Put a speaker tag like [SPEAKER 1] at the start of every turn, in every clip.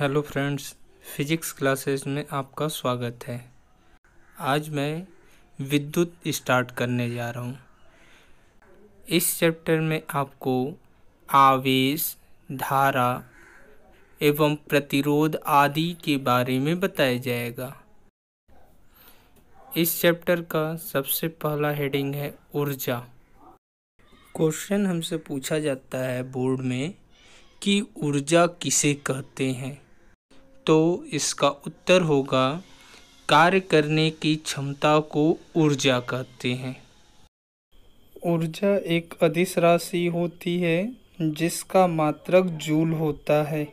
[SPEAKER 1] Hello friends physics classes में आपका स्वागत है आज मैं विद्युत स्टार्ट करने जा रहा हूँ इस चैप्टर में आपको आवेश धारा एवं प्रतिरोध आदि के बारे में बताया जाएगा इस चैप्टर का सबसे पहला हेडिंग है ऊर्जा क्वेश्चन हमसे पूछा जाता है बोर्ड में कि ऊर्जा किसे कहते हैं तो इसका उत्तर होगा कार्य करने की क्षमता को ऊर्जा कहते हैं ऊर्जा एक अधिस राशि होती है जिसका मात्रक जूल होता है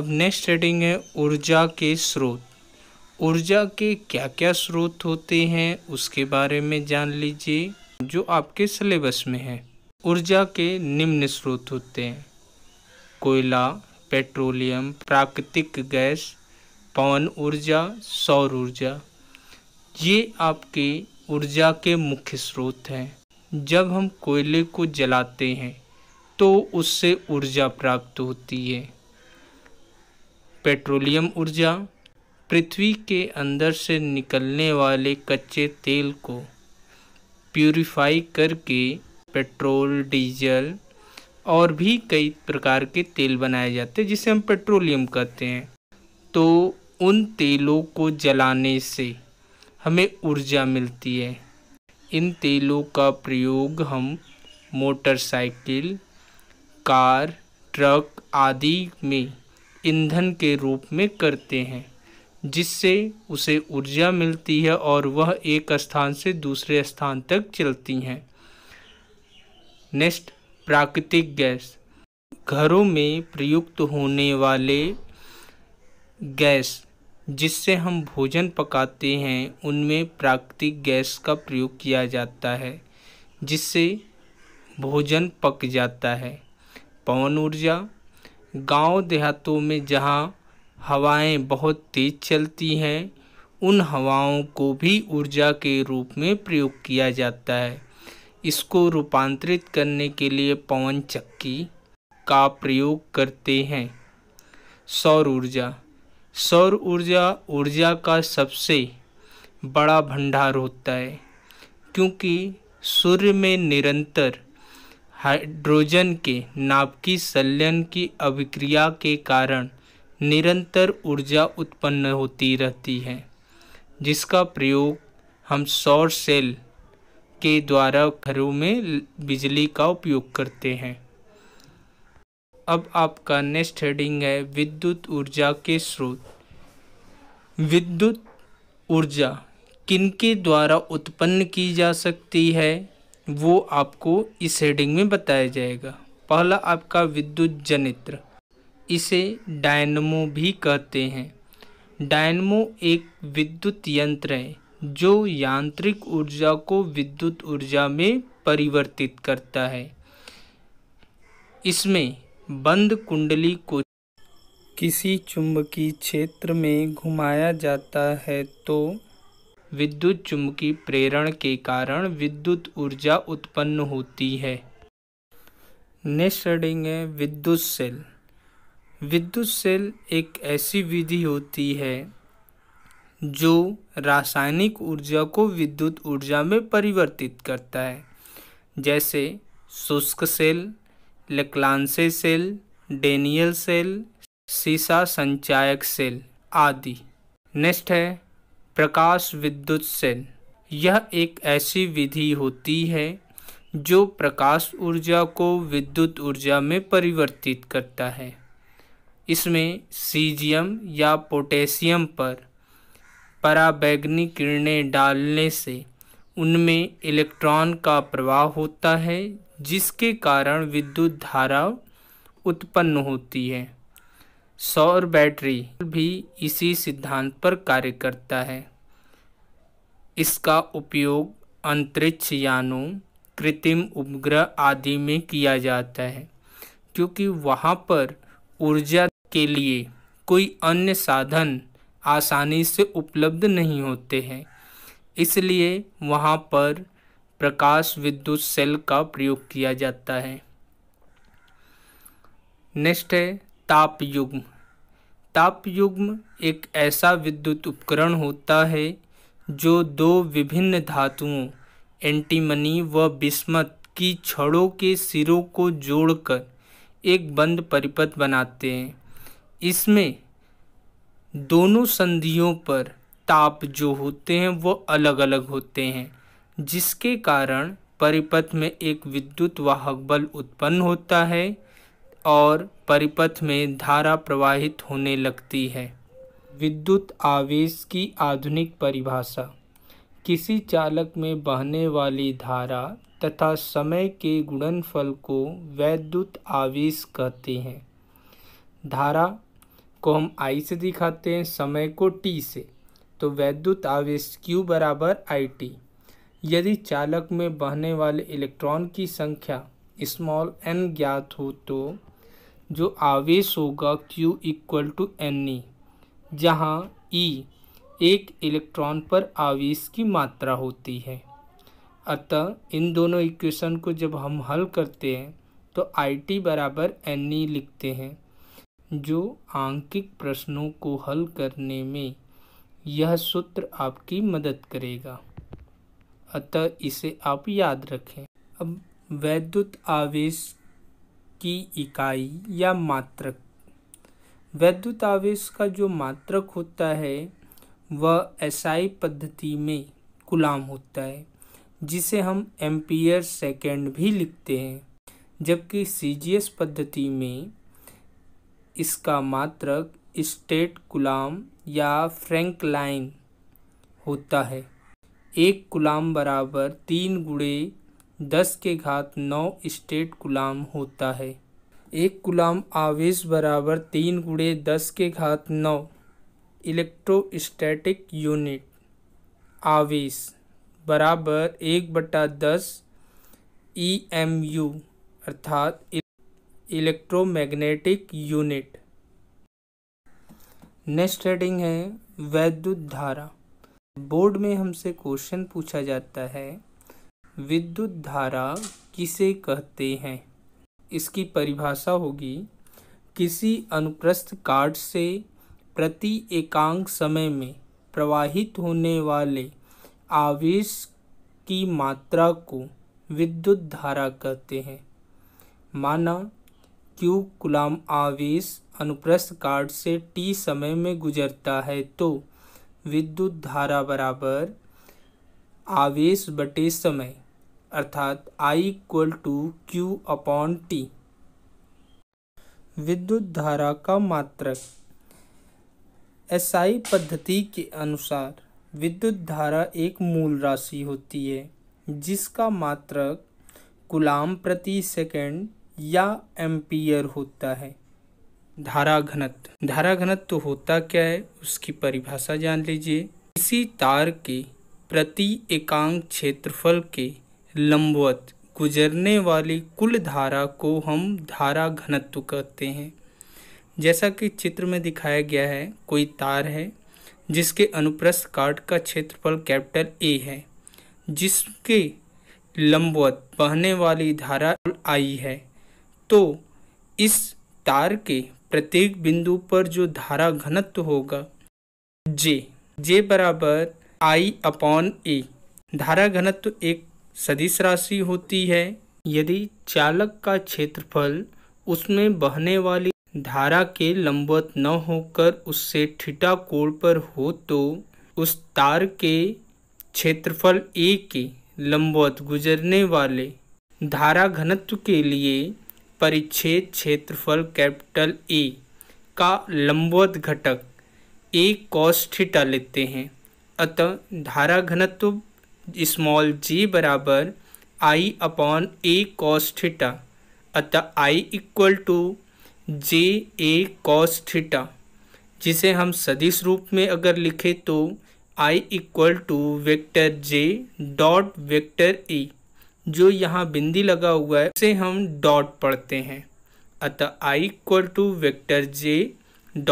[SPEAKER 1] अब नेक्स्ट हेडिंग है ऊर्जा के स्रोत ऊर्जा के क्या क्या स्रोत होते हैं उसके बारे में जान लीजिए जो आपके सिलेबस में है ऊर्जा के निम्न स्रोत होते हैं कोयला पेट्रोलियम प्राकृतिक गैस पवन ऊर्जा सौर ऊर्जा ये आपके ऊर्जा के मुख्य स्रोत हैं जब हम कोयले को जलाते हैं तो उससे ऊर्जा प्राप्त होती है पेट्रोलियम ऊर्जा पृथ्वी के अंदर से निकलने वाले कच्चे तेल को प्यूरिफाई करके पेट्रोल डीजल और भी कई प्रकार के तेल बनाए जाते हैं जिसे हम पेट्रोलियम कहते हैं तो उन तेलों को जलाने से हमें ऊर्जा मिलती है इन तेलों का प्रयोग हम मोटरसाइकिल कार ट्रक आदि में ईंधन के रूप में करते हैं जिससे उसे ऊर्जा मिलती है और वह एक स्थान से दूसरे स्थान तक चलती हैं नेक्स्ट प्राकृतिक गैस घरों में प्रयुक्त होने वाले गैस जिससे हम भोजन पकाते हैं उनमें प्राकृतिक गैस का प्रयोग किया जाता है जिससे भोजन पक जाता है पवन ऊर्जा गांव देहातों में जहां हवाएं बहुत तेज चलती हैं उन हवाओं को भी ऊर्जा के रूप में प्रयोग किया जाता है इसको रूपांतरित करने के लिए पवन चक्की का प्रयोग करते हैं सौर ऊर्जा सौर ऊर्जा ऊर्जा का सबसे बड़ा भंडार होता है क्योंकि सूर्य में निरंतर हाइड्रोजन के नाभिकीय संलयन की अभिक्रिया के कारण निरंतर ऊर्जा उत्पन्न होती रहती है जिसका प्रयोग हम सौर सेल के द्वारा घरों में बिजली का उपयोग करते हैं अब आपका नेक्स्ट हेडिंग है विद्युत ऊर्जा के स्रोत विद्युत ऊर्जा किनके द्वारा उत्पन्न की जा सकती है वो आपको इस हेडिंग में बताया जाएगा पहला आपका विद्युत जनित्र इसे डायनमो भी कहते हैं डायनमो एक विद्युत यंत्र है जो यांत्रिक ऊर्जा को विद्युत ऊर्जा में परिवर्तित करता है इसमें बंद कुंडली को किसी चुंबकीय क्षेत्र में घुमाया जाता है तो विद्युत चुंबकीय प्रेरण के कारण विद्युत ऊर्जा उत्पन्न होती है नेक्स्ट रीडिंग है विद्युत सेल विद्युत सेल एक ऐसी विधि होती है जो रासायनिक ऊर्जा को विद्युत ऊर्जा में परिवर्तित करता है जैसे शुष्क cell Leclanche cell Daniell cell सीसा संचायक सेल आदि नेक्स्ट है प्रकाश विद्युत सेल यह एक ऐसी विधि होती है जो प्रकाश ऊर्जा को विद्युत ऊर्जा में परिवर्तित करता है इसमें सीजियम या पोटेशियम पर पराबैगनी किरणें डालने से उनमें इलेक्ट्रॉन का प्रवाह होता है जिसके कारण विद्युत धारा उत्पन्न होती है सौर बैटरी भी इसी सिद्धांत पर कार्य करता है इसका उपयोग अंतरिक्ष यानों कृत्रिम उपग्रह आदि में किया जाता है क्योंकि वहाँ पर ऊर्जा के लिए कोई अन्य साधन आसानी से उपलब्ध नहीं होते हैं इसलिए वहाँ पर प्रकाश विद्युत सेल का प्रयोग किया जाता है नेक्स्ट है ताप युग्म ताप युग्म एक ऐसा विद्युत उपकरण होता है जो दो विभिन्न धातुओं एंटीमनी व बिस्मत की छड़ों के सिरों को जोड़कर एक बंद परिपथ बनाते हैं इसमें दोनों संधियों पर ताप जो होते हैं वो अलग अलग होते हैं जिसके कारण परिपथ में एक विद्युत वाहक बल उत्पन्न होता है और परिपथ में धारा प्रवाहित होने लगती है विद्युत आवेश की आधुनिक परिभाषा किसी चालक में बहने वाली धारा तथा समय के गुणनफल को वैद्युत आवेश कहते हैं धारा को हम आई से दिखाते हैं समय को टी से तो वैद्युत आवेश क्यू बराबर आई टी यदि चालक में बहने वाले इलेक्ट्रॉन की संख्या स्मॉल एन ज्ञात हो तो जो आवेश होगा Q equal to n e जहाँ ई e एक इलेक्ट्रॉन पर आवेश की मात्रा होती है अतः इन दोनों इक्वेशन को जब हम हल करते हैं तो आई टी बराबर एन ई e लिखते हैं जो आंकिक प्रश्नों को हल करने में यह सूत्र आपकी मदद करेगा अतः इसे आप याद रखें अब वैद्युत आवेश की इकाई या मात्रक वैद्युत आवेश का जो मात्रक होता है वह एसआई पद्धति में गुलाम होता है जिसे हम एम्पियर सेकेंड भी लिखते हैं जबकि सीजीएस पद्धति में इसका मात्रक स्टेट गुलाम या फ्रैंक लाइन होता है एक गुलाम बराबर तीन गुड़े दस के घात नौ स्टेट गुलाम होता है एक गुलाम आवेश बराबर तीन गुड़े दस के घात नौ इलेक्ट्रोस्टैटिक यूनिट आवेश बराबर एक बटा दस ई एम यू अर्थात इलेक्ट्रोमैग्नेटिक यूनिट नेक्स्ट हेडिंग है वैद्युत धारा बोर्ड में हमसे क्वेश्चन पूछा जाता है विद्युत धारा किसे कहते हैं इसकी परिभाषा होगी किसी अनुप्रस्थ काट से प्रति एकांक समय में प्रवाहित होने वाले आवेश की मात्रा को विद्युत धारा कहते हैं माना क्यू गुलाम आवेश अनुप्रस्थ काट से टी समय में गुजरता है तो विद्युत धारा बराबर आवेश बटे समय अर्थात I equal to q upon t विद्युत धारा का मात्रक एसआई पद्धति के अनुसार विद्युत धारा एक मूल राशि होती है जिसका मात्रक गुलाम प्रति सेकंड या एम्पियर होता है धारा घनत्व धारा घनत्व तो होता क्या है उसकी परिभाषा जान लीजिए किसी तार के प्रति एकांक क्षेत्रफल के लंबवत गुजरने वाली कुल धारा को हम धारा घनत्व कहते हैं जैसा कि चित्र में दिखाया गया है कोई तार है जिसके अनुप्रस्थ काट का क्षेत्रफल कैपिटल ए है जिसके लंबवत बहने वाली धारा आई है तो इस तार के प्रत्येक बिंदु पर जो धारा घनत्व होगा जे जे बराबर आई अपॉन ए धारा घनत्व एक सदिश राशि होती है यदि चालक का क्षेत्रफल उसमें बहने वाली धारा के लंबवत न होकर उससे ठिटा कोण पर हो तो उस तार के क्षेत्रफल ए के लंबवत गुजरने वाले धारा घनत्व के लिए परिच्छेद क्षेत्रफल कैपिटल ए का लंबवत घटक ए कॉस थीटा लेते हैं अतः धारा घनत्व स्मॉल जी बराबर I upon a cos theta अतः I equal to j a cos theta जिसे हम सदिश रूप में अगर लिखें तो I equal to vector j dot vector a जो यहाँ बिंदी लगा हुआ है उसे हम डॉट पढ़ते हैं अतः I equal to vector j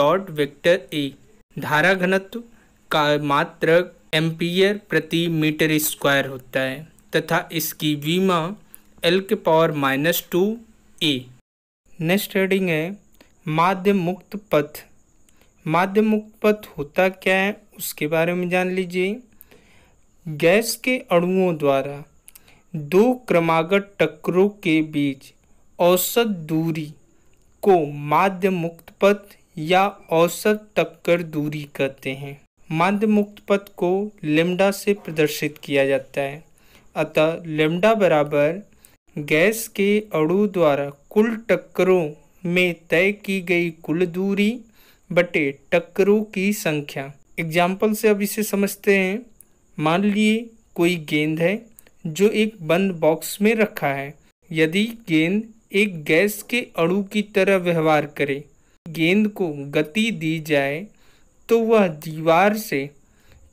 [SPEAKER 1] dot vector a धारा घनत्व का मात्र एम्पियर प्रति मीटर स्क्वायर होता है तथा इसकी वीमा एल के power minus two a next raiding है माध्य मुक्त पथ माध्य मुक्त पथ होता क्या है उसके बारे में जान लीजिए गैस के अणुओं द्वारा दो क्रमागत टक्करों के बीच औसत दूरी को माध्य मुक्त पथ या औसत टक्कर दूरी कहते हैं माध्य मुक्त पथ को लेमडा से प्रदर्शित किया जाता है अतः लेमडा बराबर गैस के अणु द्वारा कुल टक्करों में तय की गई कुल दूरी बटे टक्करों की संख्या एग्जाम्पल से अब इसे समझते हैं मान लिए कोई गेंद है जो एक बंद बॉक्स में रखा है यदि गेंद एक गैस के अणु की तरह व्यवहार करे गेंद को गति दी जाए तो वह दीवार से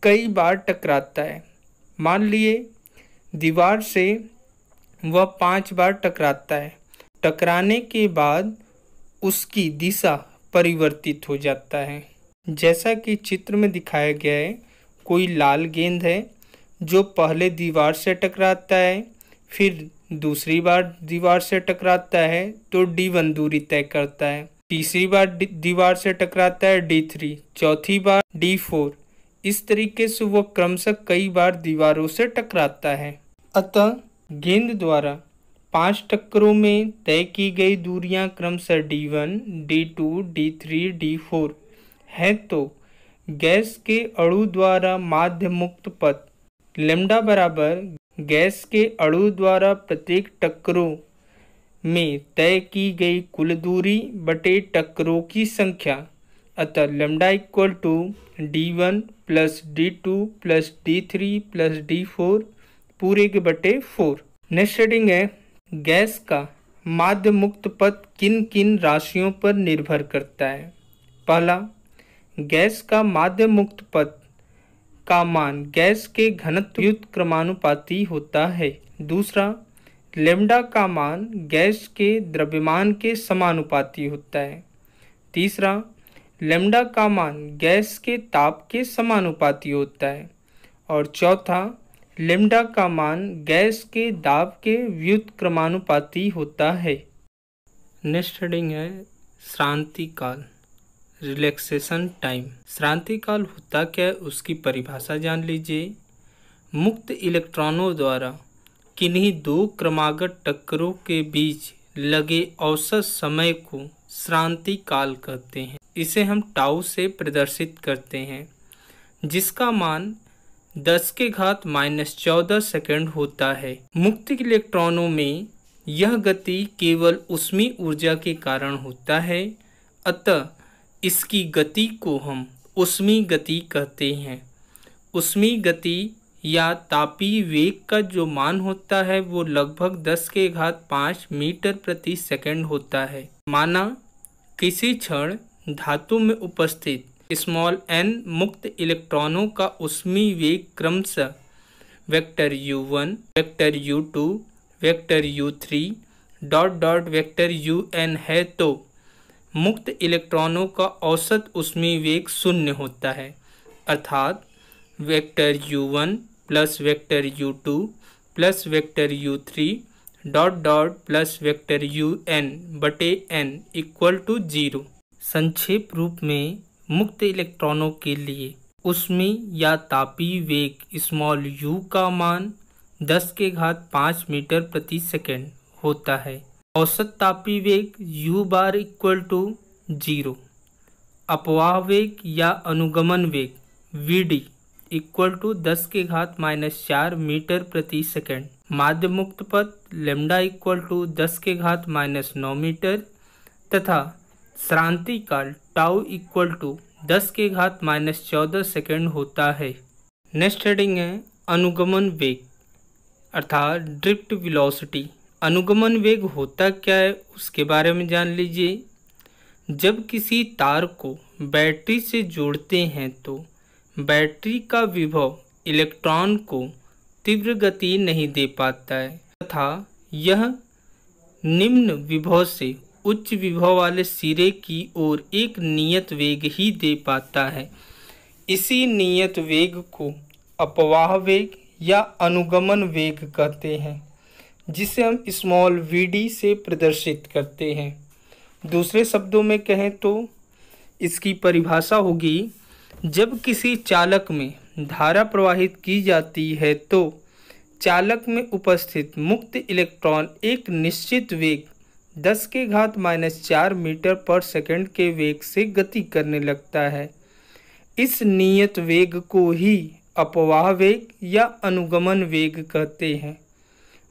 [SPEAKER 1] कई बार टकराता है मान लिए दीवार से वह पांच बार टकराता है टकराने के बाद उसकी दिशा परिवर्तित हो जाता है जैसा कि चित्र में दिखाया गया है कोई लाल गेंद है जो पहले दीवार से टकराता है फिर दूसरी बार दीवार से टकराता है तो डी वन दूरी तय करता है तीसरी बार दीवार से टकराता है डी थ्री चौथी बार डी फोर इस तरीके से वो क्रमशः कई बार दीवारों से टकराता है अतः गेंद द्वारा पांच टक्करों में तय की गई दूरियां क्रमशः d one d two d three d four है तो गैस के अणु द्वारा माध्य मुक्त पथ लेमडा बराबर गैस के अणु द्वारा प्रत्येक टक्करों में तय की गई कुल दूरी बटे टक्करों की संख्या अतः lambda equal to d one plus d two plus d three plus d four पूरे के बटे फोर नेक्स्ट हेडिंग है गैस का माध्य मुक्त पथ किन किन राशियों पर निर्भर करता है पहला गैस का माध्य मुक्त पथ का मान गैस के घनत्व क्रमानुपाती होता है दूसरा लेमडा का मान गैस के द्रव्यमान के समानुपाती होता है तीसरा लेमडा का मान गैस के ताप के समानुपाती होता है और चौथा लेमडा का मान गैस के दाब के व्युत्क्रमानुपाती होता है नेक्स्ट हेडिंग है श्रांति काल रिलैक्सेशन टाइम श्रांति काल होता क्या है उसकी परिभाषा जान लीजिए मुक्त इलेक्ट्रॉनों द्वारा किन्हीं दो क्रमागत टक्करों के बीच लगे औसत समय को श्रांति काल कहते हैं इसे हम टाउ से प्रदर्शित करते हैं जिसका मान 10 के घात माइनस चौदह सेकेंड होता है मुक्त इलेक्ट्रॉनों में यह गति केवल उसमें ऊर्जा के कारण होता है अतः इसकी गति को हम उसमी गति कहते हैं उसमी गति या तापी वेग का जो मान होता है वो लगभग 10 के घात 5 मीटर प्रति सेकंड होता है माना किसी क्षण धातु में उपस्थित स्मॉल एन मुक्त इलेक्ट्रॉनों का उष्मी वेग क्रमशः vector u one vector u two vector u three dot dot vector u n है तो मुक्त इलेक्ट्रॉनों का औसत उसमी वेग शून्य होता है अर्थात vector u one plus vector u two plus vector u three dot dot plus vector u N बटे एन इक्वल टू जीरो संक्षेप रूप में मुक्त इलेक्ट्रॉनों के लिए उसमें या तापी वेग स्मॉल यू का मान 10 के घात 5 मीटर प्रति सेकेंड होता है औसत तापी वेग u bar equal to zero अपवाह वेग या अनुगमन वेग वी डी इक्वल टू दस के घात माइनस चार मीटर प्रति सेकेंड माध्य मुक्त पथ लेमडा इक्वल टू दस के घात माइनस नौ मीटर तथा श्रांति काल टाउ इक्वल टू दस के घात माइनस चौदह सेकेंड होता है नेक्स्ट हेडिंग है अनुगमन वेग अर्थात ड्रिफ्ट विलोसिटी अनुगमन वेग होता क्या है उसके बारे में जान लीजिए जब किसी तार को बैटरी से जोड़ते हैं तो बैटरी का विभव इलेक्ट्रॉन को तीव्र गति नहीं दे पाता है तथा यह निम्न विभव से उच्च विभव वाले सिरे की ओर एक नियत वेग ही दे पाता है इसी नियत वेग को अपवाह वेग या अनुगमन वेग कहते हैं जिसे हम स्मॉल वी से प्रदर्शित करते हैं दूसरे शब्दों में कहें तो इसकी परिभाषा होगी जब किसी चालक में धारा प्रवाहित की जाती है तो चालक में उपस्थित मुक्त इलेक्ट्रॉन एक निश्चित वेग 10 के घात माइनस चार मीटर पर सेकंड के वेग से गति करने लगता है इस नियत वेग को ही अपवाह वेग या अनुगमन वेग कहते हैं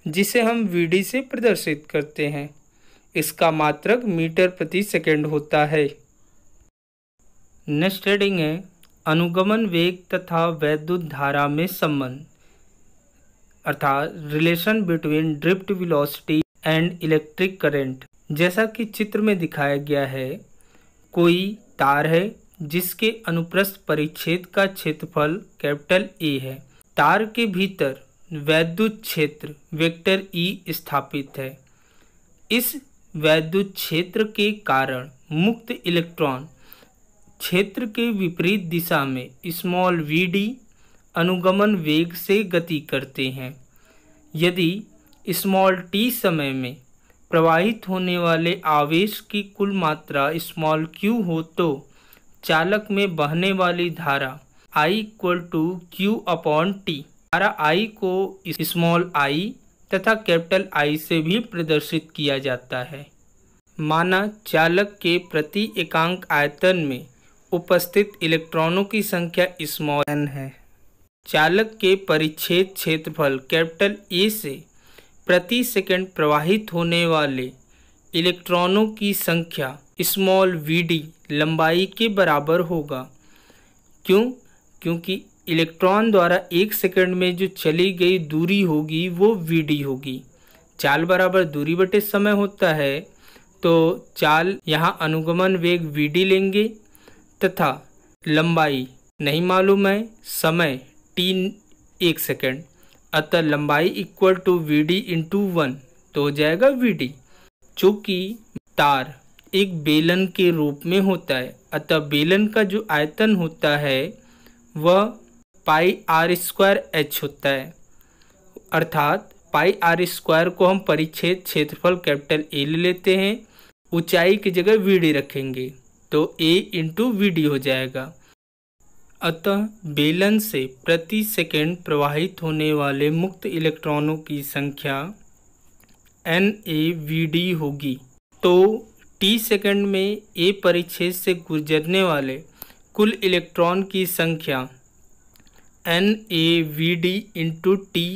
[SPEAKER 1] जिसे हम वी से प्रदर्शित करते हैं इसका मात्रक मीटर प्रति सेकंड होता है नेक्स्ट रेडिंग है अनुगमन वेग तथा वैद्युत धारा में संबंध अर्थात relation between drift velocity and electric current जैसा कि चित्र में दिखाया गया है कोई तार है जिसके अनुप्रस्थ परिच्छेद का क्षेत्रफल कैपिटल ए है तार के भीतर वैद्युत क्षेत्र वेक्टर ई e स्थापित है इस वैद्युत क्षेत्र के कारण मुक्त इलेक्ट्रॉन क्षेत्र के विपरीत दिशा में स्मॉल वी डी अनुगमन वेग से गति करते हैं यदि स्मॉल टी समय में प्रवाहित होने वाले आवेश की कुल मात्रा स्मॉल क्यू हो तो चालक में बहने वाली धारा I equal to q upon t धारा आई को स्मॉल आई तथा कैपिटल आई से भी प्रदर्शित किया जाता है माना चालक के प्रति एकांक आयतन में उपस्थित इलेक्ट्रॉनों की संख्या स्मॉल एन है चालक के परिच्छेद क्षेत्रफल कैपिटल ए से प्रति सेकंड प्रवाहित होने वाले इलेक्ट्रॉनों की संख्या स्मॉल वी डी लंबाई के बराबर होगा क्यों क्योंकि इलेक्ट्रॉन द्वारा एक सेकंड में जो चली गई दूरी होगी वो वी डी होगी चाल बराबर दूरी बटे समय होता है तो चाल यहाँ अनुगमन वेग वी डी लेंगे तथा लंबाई नहीं मालूम है समय टी एक सेकेंड अतः लंबाई equal to we d into one तो हो जाएगा वी डी चूंकि तार एक बेलन के रूप में होता है अतः बेलन का जो आयतन होता है वह पाई आर स्क्वायर एच होता है अर्थात पाई आर स्क्वायर को हम परिच्छेद क्षेत्रफल कैपिटल ए ले लेते हैं ऊंचाई की जगह वी डी रखेंगे तो ए इंटू वी डी हो जाएगा अतः बेलन से प्रति सेकेंड प्रवाहित होने वाले मुक्त इलेक्ट्रॉनों की संख्या एन ए वी डी होगी तो टी सेकेंड में ए परिच्छेद से गुजरने वाले कुल इलेक्ट्रॉन की संख्या n a v d into t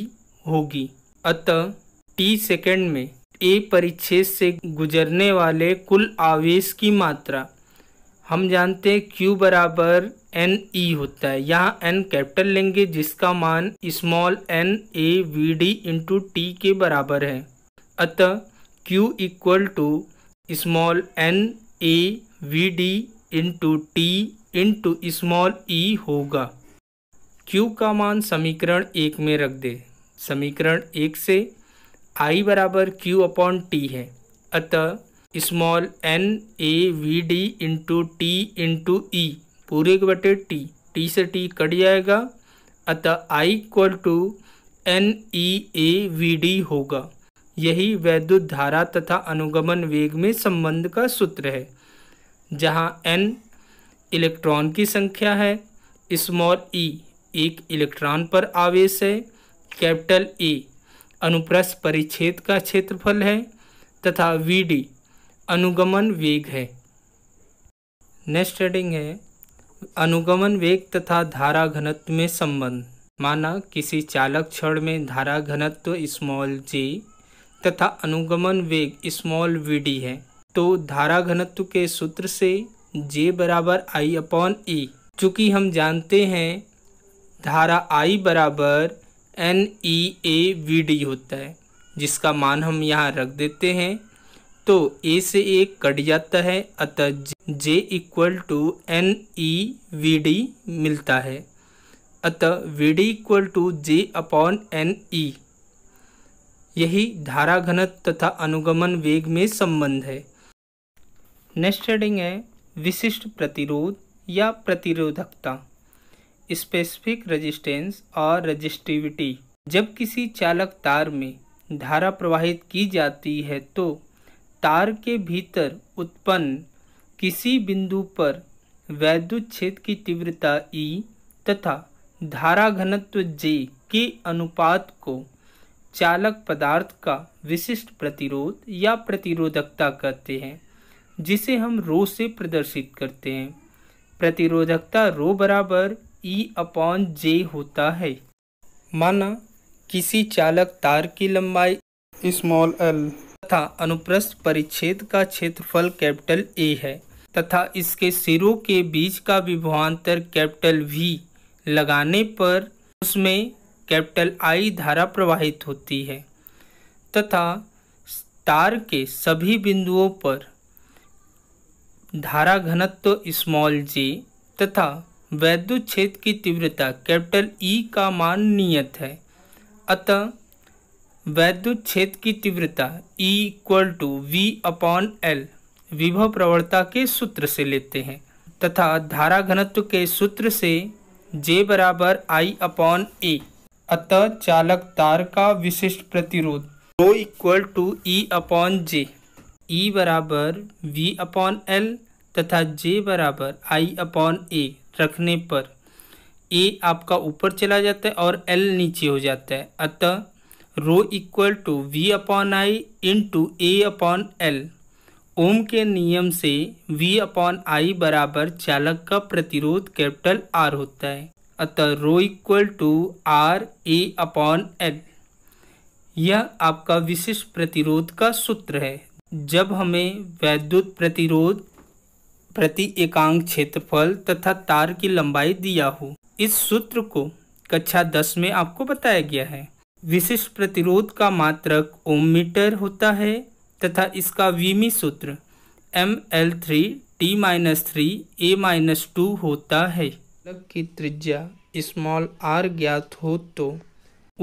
[SPEAKER 1] होगी अतः टी सेकेंड में ए परिच्छेद से गुजरने वाले कुल आवेश की मात्रा हम जानते हैं क्यू बराबर एन ई e होता है यहाँ एन कैपिटल लेंगे जिसका मान small n a v d into t के बराबर है अतः q equal to small n a v d into t into small ई होगा Q का मान समीकरण एक में रख दे समीकरण एक से I बराबर क्यू अपॉन टी है अतः small n a v d into t into e पूरे के बटे टी टी से टी कट जाएगा अतः I equal to n e a v d होगा यही वैद्युत धारा तथा अनुगमन वेग में संबंध का सूत्र है जहाँ एन इलेक्ट्रॉन की संख्या है स्मॉल ई e एक इलेक्ट्रॉन पर आवेश है कैपिटल ए अनुप्रस्थ परिच्छेद का क्षेत्रफल है तथा वी डी अनुगमन वेग है नेक्स्ट हेडिंग है अनुगमन वेग तथा धारा घनत्व में संबंध माना किसी चालक क्षण में धारा घनत्व स्मॉल जे तथा अनुगमन वेग स्मॉल वी डी है तो धारा घनत्व के सूत्र से जे बराबर आई अपॉन ई चूँकि हम जानते हैं धारा आई बराबर n e a v d होता है जिसका मान हम यहाँ रख देते हैं तो ए से ए कट जाता है अतः j equal to n e v d मिलता है अतः we D equal to j upon n e यही धारा घनत्व तथा अनुगमन वेग में संबंध है नेक्स्ट हेडिंग है विशिष्ट प्रतिरोध या प्रतिरोधकता स्पेसिफिक रेजिस्टेंस और रेजिस्टिविटी जब किसी चालक तार में धारा प्रवाहित की जाती है तो तार के भीतर उत्पन्न किसी बिंदु पर वैद्युत क्षेत्र की तीव्रता ई e तथा धारा घनत्व जे के अनुपात को चालक पदार्थ का विशिष्ट प्रतिरोध या प्रतिरोधकता कहते हैं जिसे हम रो से प्रदर्शित करते हैं प्रतिरोधकता रो बराबर ई अपॉन जे होता है माना किसी चालक तार की लंबाई स्मॉल एल तथा अनुप्रस्थ परिच्छेद का क्षेत्रफल कैपिटल ए है तथा इसके सिरों के बीच का विभवान्तर कैपिटल वी लगाने पर उसमें कैपिटल आई धारा प्रवाहित होती है तथा तार के सभी बिंदुओं पर धारा घनत्व स्मॉल जे तथा वैद्युत क्षेत्र की तीव्रता कैपिटल ई e का मान नियत है अतः वैद्युत क्षेत्र की तीव्रता equal to we upon L विभव प्रवणता के सूत्र से लेते हैं तथा धारा घनत्व के सूत्र से जे बराबर आई अपॉन ए अतः चालक तार का विशिष्ट प्रतिरोध rho equal to e upon j e बराबर वी अपॉन एल तथा जे बराबर आई अपॉन ए रखने पर ए आपका ऊपर चला जाता है और एल नीचे हो जाता है अतः rho equal to we upon I into a upon l Ohm के नियम से वी अपॉन आई बराबर चालक का प्रतिरोध कैपिटल आर होता है अतः rho equal to r a upon l यह आपका विशिष्ट प्रतिरोध का सूत्र है जब हमें वैद्युत प्रतिरोध प्रति एकांक क्षेत्रफल तथा तार की लंबाई दिया हो इस सूत्र को कक्षा दस में आपको बताया गया है विशिष्ट प्रतिरोध का मात्रक ओम मीटर होता है तथा इसका वीमी सूत्र m l three t minus three a minus two होता है चालक की त्रिज्या स्मॉल आर ज्ञात हो तो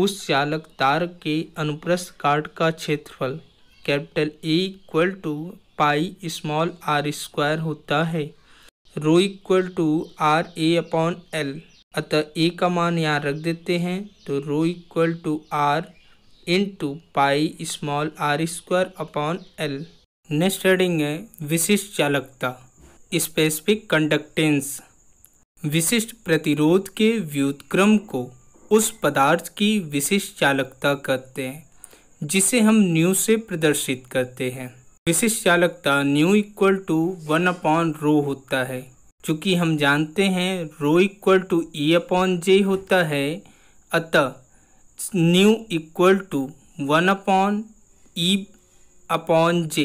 [SPEAKER 1] उस चालक तार के अनुप्रस्थ काट का क्षेत्रफल capital a equal to pi small r square होता है rho equal to r a upon l अतः ए का मान यहाँ रख देते हैं तो rho equal to r into pi small r square upon l next heading है विशिष्ट चालकता स्पेसिफिक कंडक्टेंस विशिष्ट प्रतिरोध के व्युतक्रम को उस पदार्थ की विशिष्ट चालकता कहते हैं जिसे हम न्यू से प्रदर्शित करते हैं विशिष्ट चालकता nu equal to one upon rho होता है चूँकि हम जानते हैं rho equal to e e upon j होता है अतः nu equal to one upon E e upon j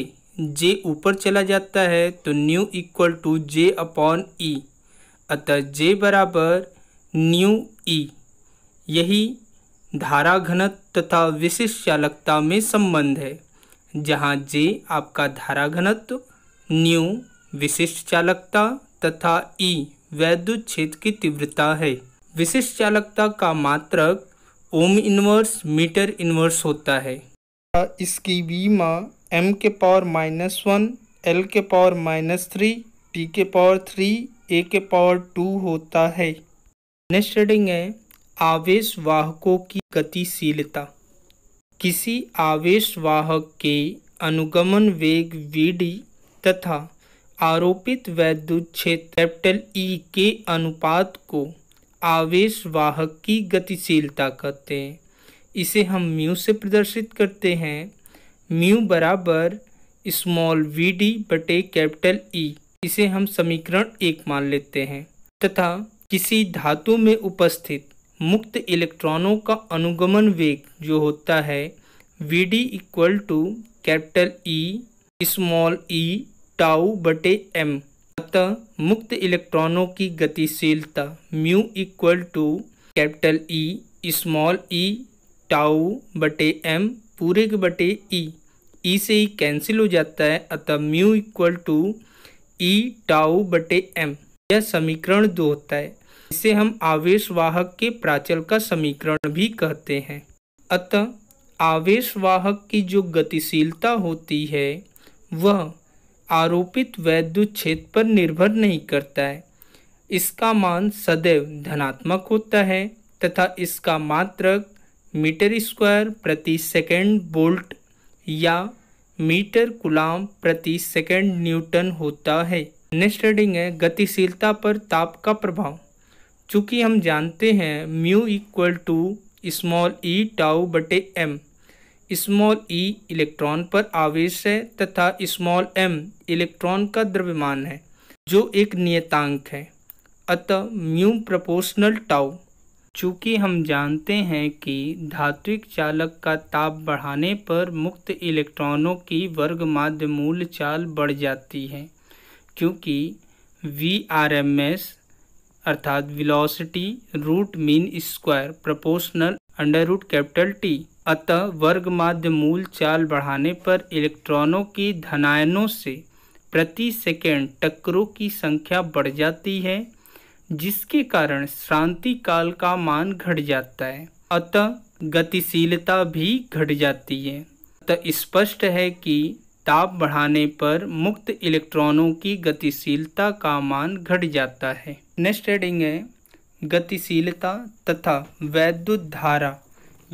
[SPEAKER 1] j ऊपर चला जाता है तो nu equal to j upon E e, अतः जे बराबर न्यू ई यही धारा घनत्व तथा विशिष्ट चालकता में संबंध है जहाँ जे आपका धारा घनत्व न्यू विशिष्ट चालकता तथा ई वैद्युत क्षेत्र की तीव्रता है विशिष्ट चालकता का मात्रक ओम इन्वर्स मीटर इन्वर्स होता है इसकी बीमा एम के पावर माइनस वन एल के पावर माइनस थ्री टी के पावर थ्री ए के पावर टू होता है नेक्स्ट रेडिंग है आवेश वाहकों की गतिशीलता किसी आवेश वाहक के अनुगमन वेग वी डी तथा आरोपित वैद्युत क्षेत्र कैपिटल e ई के अनुपात को आवेश वाहक की गतिशीलता कहते हैं इसे हम म्यू से प्रदर्शित करते हैं म्यू बराबर स्मॉल वी डी बटे कैपिटल ई e। इसे हम समीकरण एक मान लेते हैं तथा किसी धातु में उपस्थित मुक्त इलेक्ट्रॉनों का अनुगमन वेग जो होता है we D equal to capital E small E tau बटे एम अतः मुक्त इलेक्ट्रॉनों की गतिशीलता mu equal to capital E small E tau बटे एम पूरे के बटे ई e. ई e से ही e कैंसिल हो जाता है अतः mu equal to e tau बटे एम यह समीकरण दो होता है इसे हम आवेश वाहक के प्राचल का समीकरण भी कहते हैं अतः आवेश वाहक की जो गतिशीलता होती है वह आरोपित वैद्य क्षेत्र पर निर्भर नहीं करता है इसका मान सदैव धनात्मक होता है तथा इसका मात्रक मीटर स्क्वायर प्रति सेकेंड बोल्ट या मीटर गुलाम प्रति सेकेंड न्यूटन होता है नेक्स्ट रेडिंग है गतिशीलता पर ताप का प्रभाव चूँकि हम जानते हैं mu equal to small E tau बटे एम स्मॉल ई इलेक्ट्रॉन पर आवेश है तथा स्मॉल एम इलेक्ट्रॉन का द्रव्यमान है जो एक नियतांक है अतः म्यू प्रपोशनल टाउ चूँकि हम जानते हैं कि धात्विक चालक का ताप बढ़ाने पर मुक्त इलेक्ट्रॉनों की वर्ग माध्य मूल चाल बढ़ जाती है क्योंकि वी आर एम एस अर्थात velocity root mean square proportional under root capital t अतः वर्ग माध्य मूल चाल बढ़ाने पर इलेक्ट्रॉनों की धनायनों से प्रति सेकेंड टक्करों की संख्या बढ़ जाती है जिसके कारण श्रांति काल का मान घट जाता है अतः गतिशीलता भी घट जाती है अतः स्पष्ट है कि ताप बढ़ाने पर मुक्त इलेक्ट्रॉनों की गतिशीलता का मान घट जाता है नेक्स्ट हेडिंग है गतिशीलता तथा वैद्युत धारा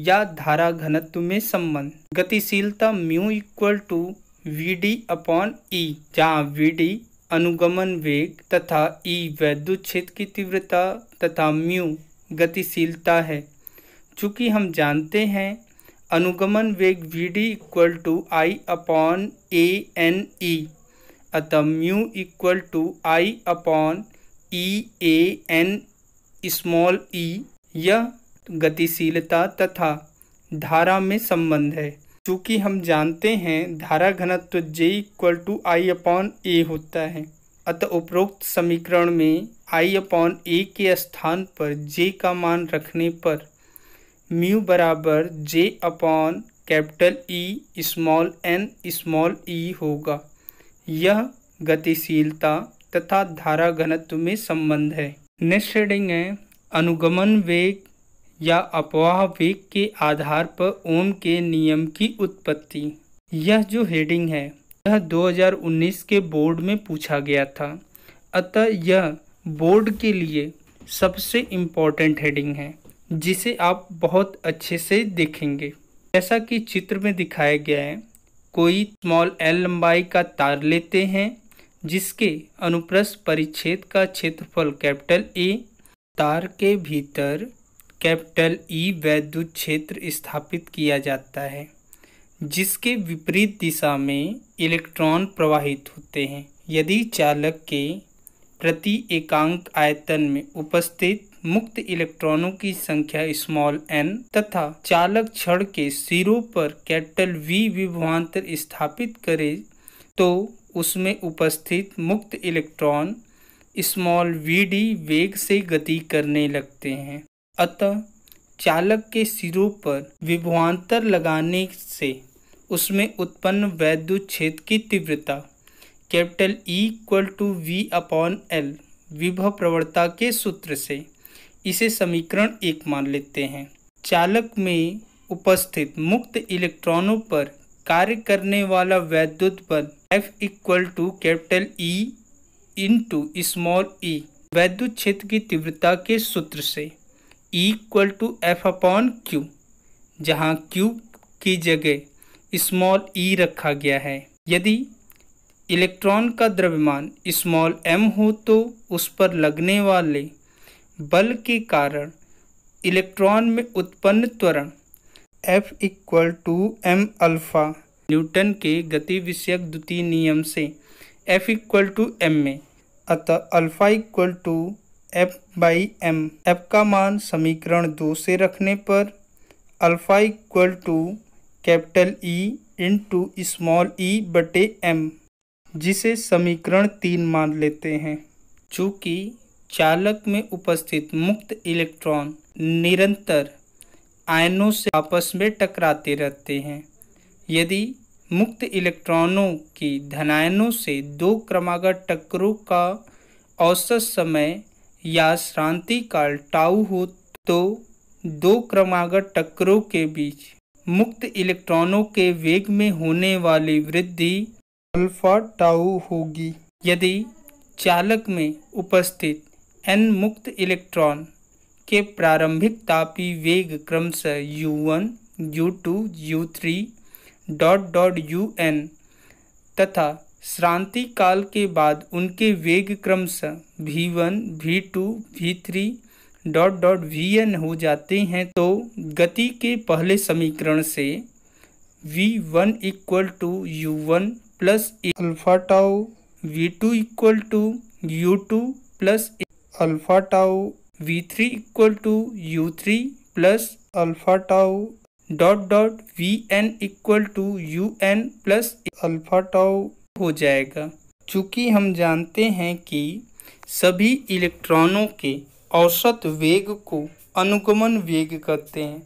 [SPEAKER 1] या धारा घनत्व में संबंध गतिशीलता mu equal to we D upon E e, जहाँ वी डी अनुगमन वेग तथा ई e वैद्युत क्षेत्र की तीव्रता तथा म्यू गतिशीलता है चूँकि हम जानते हैं अनुगमन वेग V D equal to I upon A N E अतः mu equal to I upon E A N small E यह गतिशीलता तथा धारा में संबंध है चूँकि हम जानते हैं धारा घनत्व J equal to I upon A होता है अतः उपरोक्त समीकरण में आई अपॉन ए के स्थान पर जे का मान रखने पर म्यू बराबर जे अपॉन कैपिटल ई स्मॉल एन स्मॉल ई होगा यह गतिशीलता तथा धारा घनत्व में संबंध है नेक्स्ट हेडिंग है अनुगमन वेग या अपवाह वेग के आधार पर ओम के नियम की उत्पत्ति यह जो हेडिंग है यह 2019 के बोर्ड में पूछा गया था अतः यह बोर्ड के लिए सबसे इम्पॉर्टेंट हेडिंग है जिसे आप बहुत अच्छे से देखेंगे जैसा कि चित्र में दिखाया गया है कोई स्मॉल एल लंबाई का तार लेते हैं जिसके अनुप्रस्थ परिच्छेद का क्षेत्रफल कैपिटल ए तार के भीतर कैपिटल ई वैद्युत क्षेत्र स्थापित किया जाता है जिसके विपरीत दिशा में इलेक्ट्रॉन प्रवाहित होते हैं यदि चालक के प्रति एकांक आयतन में उपस्थित मुक्त इलेक्ट्रॉनों की संख्या स्मॉल एन तथा चालक क्षण के सिरों पर कैपिटल वी विभवान्तर स्थापित करे तो उसमें उपस्थित मुक्त इलेक्ट्रॉन स्मॉल वी डी वेग से गति करने लगते हैं अतः चालक के सिरों पर विभवांतर लगाने से उसमें उत्पन्न वैद्युत क्षेत्र की तीव्रता capital E equal to we upon L विभव प्रवणता के सूत्र से इसे समीकरण एक मान लेते हैं चालक में उपस्थित मुक्त इलेक्ट्रॉनों पर कार्य करने वाला वैद्युत बल F equal to capital E into small E वैद्युत क्षेत्र की तीव्रता के सूत्र से equal to F upon Q जहाँ क्यू की जगह स्मॉल ई e रखा गया है यदि इलेक्ट्रॉन का द्रव्यमान स्मॉल एम हो तो उस पर लगने वाले बल के कारण इलेक्ट्रॉन में उत्पन्न त्वरण F equal to M alpha Newton के गति विषयक द्वितीय नियम से F इक्वल टू एम में अतः alpha equal to F by M F का मान समीकरण दो से रखने पर alpha equal to capital E into small E बटे एम जिसे समीकरण तीन मान लेते हैं चूँकि चालक में उपस्थित मुक्त इलेक्ट्रॉन निरंतर आयनों से आपस में टकराते रहते हैं यदि मुक्त इलेक्ट्रॉनों की धनायनों से दो क्रमागत टक्करों का औसत समय या श्रांति काल टाऊ हो तो दो क्रमागत टक्करों के बीच मुक्त इलेक्ट्रॉनों के वेग में होने वाली वृद्धि अल्फा टाऊ होगी यदि चालक में उपस्थित एन मुक्त इलेक्ट्रॉन के प्रारंभिक तापी वेग क्रमशः u1, u2, u3 dot dot you तथा श्रांति काल के बाद उनके वेग क्रमशः V one V two V three dot dot V N हो जाते हैं तो गति के पहले समीकरण से V one equal to U one plus alpha alpha tau V two equal to U two plus alpha tau V three equal to U three plus alpha dot dot V N equal to U N plus alpha tau हो जाएगा चूँकि हम जानते हैं कि सभी इलेक्ट्रॉनों के औसत वेग को अनुगमन वेग कहते हैं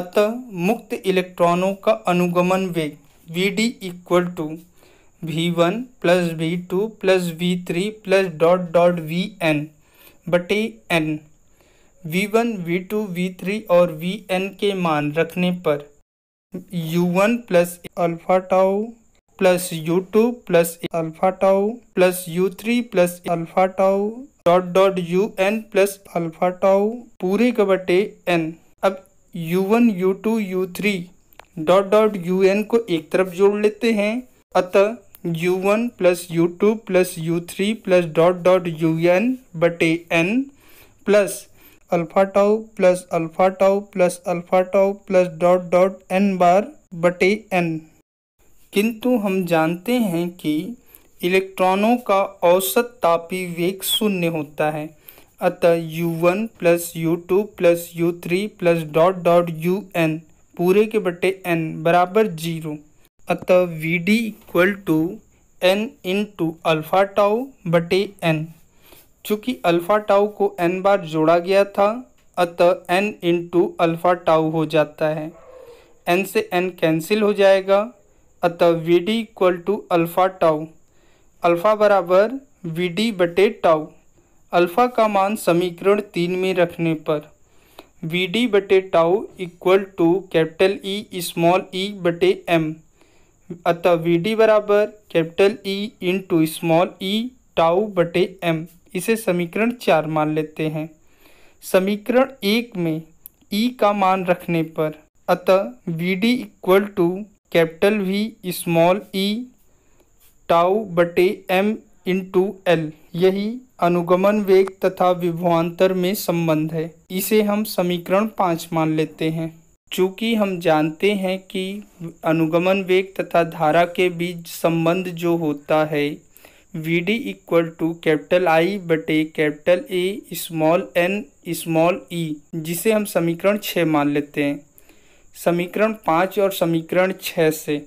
[SPEAKER 1] अतः मुक्त इलेक्ट्रॉनों का अनुगमन वेग V D equal to V one plus V two plus V three plus dot dot V N बटे N V one V two V three और वी एन के मान रखने पर U one plus alpha tau plus U two plus alpha tau plus U three plus alpha tau dot dot U N plus alpha tau पूरे का बटे N अब U one U two U three dot dot U N को एक तरफ जोड़ लेते हैं अतः U one plus U two plus U three plus dot dot U N बटे N plus alpha tau plus alpha tau plus alpha tau plus dot dot N बार बटे एन किंतु हम जानते हैं कि इलेक्ट्रॉनों का औसत तापी वेग शून्य होता है अतः U one plus U two plus U three plus dot dot U N पूरे के बटे एन बराबर जीरो अतः we D equal to N into alpha tau बटे एन चूँकि अल्फ़ा टाओ को एन बार जोड़ा गया था अतः N into alpha tau हो जाता है एन से एन कैंसिल हो जाएगा अतः we D equal to alpha tau alpha बराबर वी डी बटे टाउ अल्फ़ा का मान समीकरण तीन में रखने पर वी डी बटे tau equal to capital E small E बटे एम अतः वी डी बराबर capital E into small ई टाउ बटे एम इसे समीकरण चार मान लेते हैं समीकरण एक में ई का मान रखने पर अतः we D equal to capital V small E tau बटे एम इंटू एल यही अनुगमन वेग तथा विभवान्तर में संबंध है इसे हम समीकरण पाँच मान लेते हैं चूँकि हम जानते हैं कि अनुगमन वेग तथा धारा के बीच संबंध जो होता है we D equal to capital I बटे capital A small N small E जिसे हम समीकरण छः मान लेते हैं समीकरण पाँच और समीकरण छः से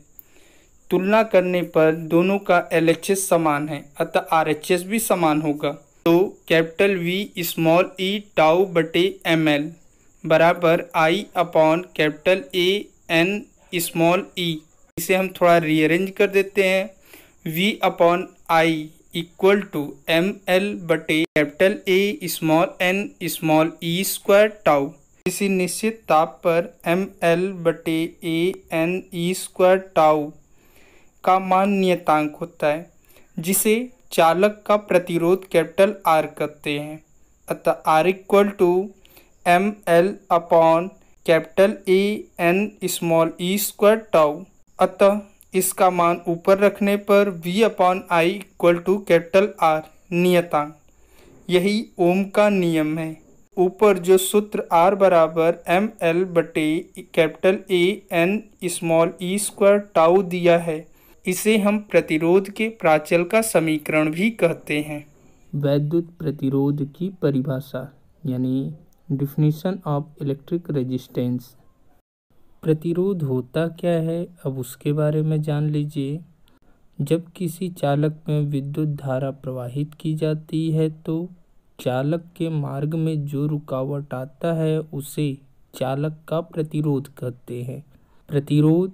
[SPEAKER 1] तुलना करने पर दोनों का एल समान है अतः आर भी समान होगा तो कैपिटल वी स्मॉल ई टाउ बटे एम एल बराबर I upon capital A N small E इसे हम थोड़ा रीअरेंज कर देते हैं V upon I equal to M L बटे capital A small N small E square tau किसी निश्चित ताप पर एम एल बटे A N E square tau का मान नियतांक होता है जिसे चालक का प्रतिरोध कैपिटल आर कहते हैं अतः R equal to M L upon capital A N small E square tau अतः इसका मान ऊपर रखने पर V upon I equal to capital R नियतांक यही ओम का नियम है ऊपर जो सूत्र आर बराबर एम एल बटे capital A N small E square tau दिया है इसे हम प्रतिरोध के प्राचल का समीकरण भी कहते हैं वैद्युत प्रतिरोध की परिभाषा यानी डिफिनीशन ऑफ इलेक्ट्रिक रेजिस्टेंस प्रतिरोध होता क्या है अब उसके बारे में जान लीजिए जब किसी चालक में विद्युत धारा प्रवाहित की जाती है तो चालक के मार्ग में जो रुकावट आता है उसे चालक का प्रतिरोध कहते हैं प्रतिरोध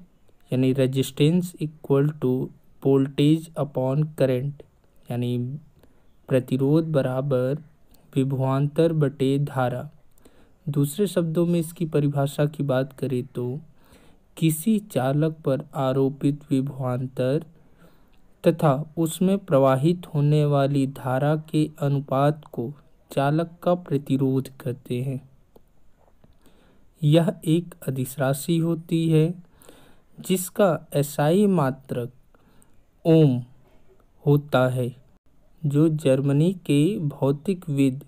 [SPEAKER 1] यानी resistance equal to voltage upon current यानी प्रतिरोध बराबर विभवान्तर बटे धारा दूसरे शब्दों में इसकी परिभाषा की बात करें तो किसी चालक पर आरोपित विभवान्तर तथा उसमें प्रवाहित होने वाली धारा के अनुपात को चालक का प्रतिरोध कहते हैं यह एक अधिस राशि होती है जिसका एसआई मात्रक ओम होता है जो जर्मनी के भौतिकविद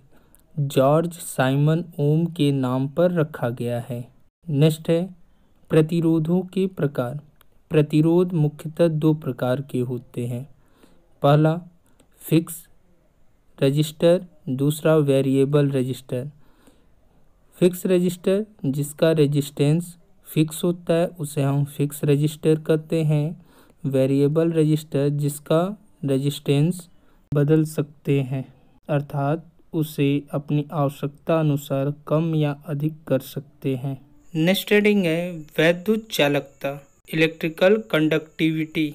[SPEAKER 1] जॉर्ज साइमन ओम के नाम पर रखा गया है नेक्स्ट है प्रतिरोधों के प्रकार प्रतिरोध मुख्यतः दो प्रकार के होते हैं पहला फिक्स रजिस्टर दूसरा वेरिएबल रजिस्टर फिक्स रजिस्टर जिसका रेजिस्टेंस फिक्स होता है उसे हम फिक्स रजिस्टर कहते हैं वेरिएबल रजिस्टर जिसका रेजिस्टेंस बदल सकते हैं अर्थात उसे अपनी आवश्यकता अनुसार कम या अधिक कर सकते हैं नेक्स्ट रीडिंग है वैद्युत चालकता इलेक्ट्रिकल कंडक्टिविटी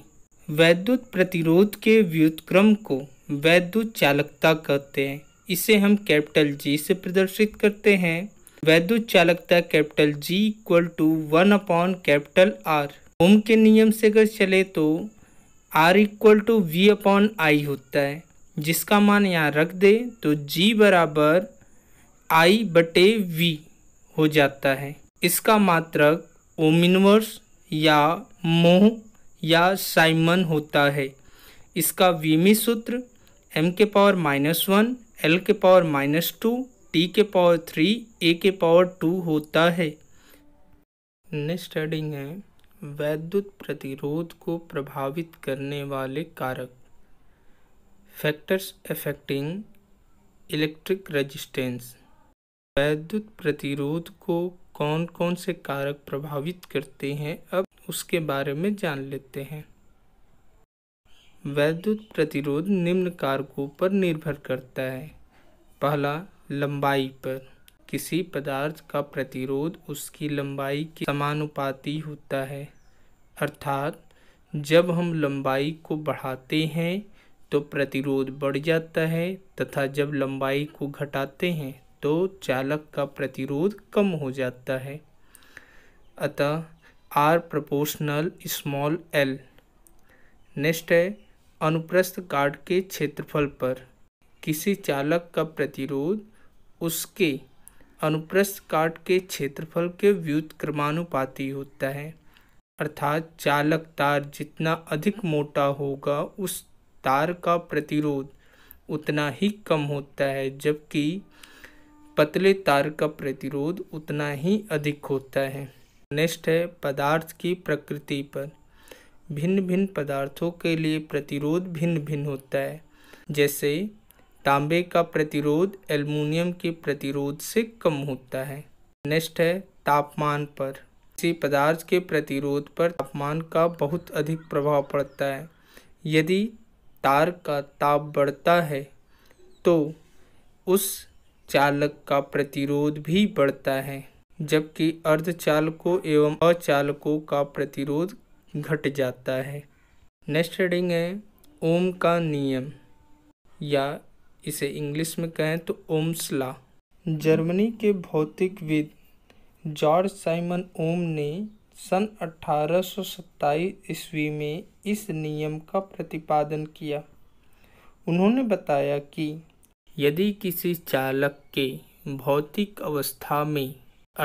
[SPEAKER 1] वैद्युत प्रतिरोध के व्युतक्रम को वैद्युत चालकता कहते हैं इसे हम कैपिटल जी से प्रदर्शित करते हैं वैद्युत चालकता capital G equal to one upon capital R Ohm के नियम से अगर चले तो R equal to we upon I होता है जिसका मान यहाँ रख दे तो जी बराबर आई बटे वी हो जाता है इसका मात्रक ओम इनवर्स या मोह या साइमन होता है इसका वीमी सूत्र एम के पावर माइनस वन एल के पावर माइनस टू टी के पावर थ्री ए के पावर टू होता है नेक्स्ट हेडिंग है वैद्युत प्रतिरोध को प्रभावित करने वाले कारक फैक्टर्स अफेक्टिंग इलेक्ट्रिक रेजिस्टेंस वैद्युत प्रतिरोध को कौन कौन से कारक प्रभावित करते हैं अब उसके बारे में जान लेते हैं वैद्युत प्रतिरोध निम्न कारकों पर निर्भर करता है पहला लंबाई पर किसी पदार्थ का प्रतिरोध उसकी लंबाई के समानुपाती होता है अर्थात जब हम लंबाई को बढ़ाते हैं तो प्रतिरोध बढ़ जाता है तथा जब लंबाई को घटाते हैं तो चालक का प्रतिरोध कम हो जाता है अतः R proportional small L next है अनुप्रस्थ काट के क्षेत्रफल पर किसी चालक का प्रतिरोध उसके अनुप्रस्थ काट के क्षेत्रफल के व्युत्क्रमानुपाती होता है अर्थात चालक तार जितना अधिक मोटा होगा उस तार का प्रतिरोध उतना ही कम होता है जबकि पतले तार का प्रतिरोध उतना ही अधिक होता है नेक्स्ट है पदार्थ की प्रकृति पर भिन्न भिन्न पदार्थों के लिए प्रतिरोध भिन्न भिन्न होता है जैसे तांबे का प्रतिरोध एल्युमिनियम के प्रतिरोध से कम होता है नेक्स्ट है तापमान पर किसी पदार्थ के प्रतिरोध पर तापमान का बहुत अधिक प्रभाव पड़ता है यदि तार का ताप बढ़ता है तो उस चालक का प्रतिरोध भी बढ़ता है जबकि अर्धचालकों एवं अचालकों का प्रतिरोध घट जाता है नेक्स्ट रीडिंग है ओम का नियम या इसे इंग्लिश में कहें तो ओम्सला जर्मनी के भौतिकविद जॉर्ज साइमन ओम ने सन 1827 ईस्वी में इस नियम का प्रतिपादन किया उन्होंने बताया कि यदि किसी चालक के भौतिक अवस्था में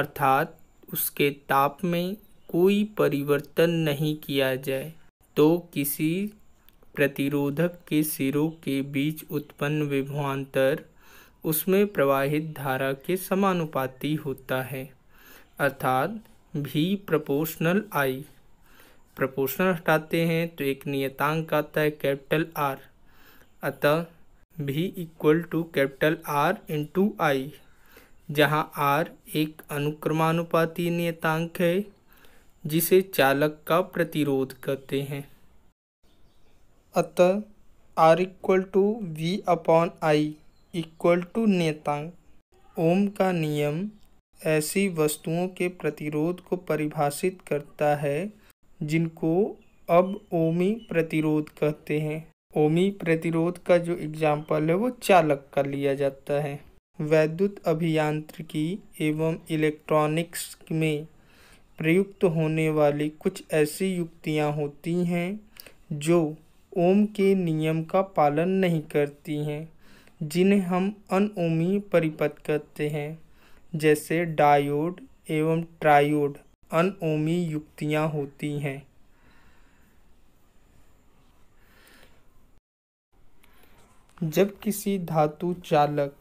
[SPEAKER 1] अर्थात उसके ताप में कोई परिवर्तन नहीं किया जाए तो किसी प्रतिरोधक के सिरों के बीच उत्पन्न विभवांतर उसमें प्रवाहित धारा के समानुपाती होता है अर्थात भी प्रोपोर्शनल आई प्रोपोर्शनल हटाते हैं तो एक नियतांक आता है कैपिटल आर अतः V equal to capital R into I जहाँ आर एक अनुक्रमानुपाती नियतांक है जिसे चालक का प्रतिरोध कहते हैं अतः R equal to we upon I equal to नियतांक ओम का नियम ऐसी वस्तुओं के प्रतिरोध को परिभाषित करता है जिनको अब ओमी प्रतिरोध कहते हैं ओमी प्रतिरोध का जो एग्जाम्पल है वो चालक का लिया जाता है वैद्युत अभियांत्रिकी एवं इलेक्ट्रॉनिक्स में प्रयुक्त होने वाली कुछ ऐसी युक्तियां होती हैं जो ओम के नियम का पालन नहीं करती हैं जिन्हें हम अनओमी परिपथ कहते हैं जैसे डायोड एवं ट्रायोड अनओमी युक्तियाँ होती हैं जब किसी धातु चालक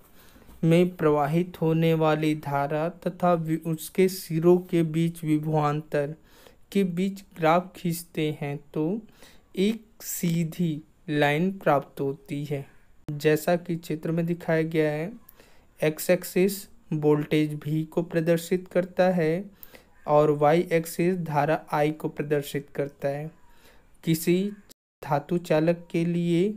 [SPEAKER 1] में प्रवाहित होने वाली धारा तथा उसके सिरों के बीच विभवांतर के बीच ग्राफ खींचते हैं तो एक सीधी लाइन प्राप्त होती है जैसा कि चित्र में दिखाया गया है एक्स एक्सिस वोल्टेज भी को प्रदर्शित करता है और वाई एक्सिस धारा आई को प्रदर्शित करता है किसी धातु चालक के लिए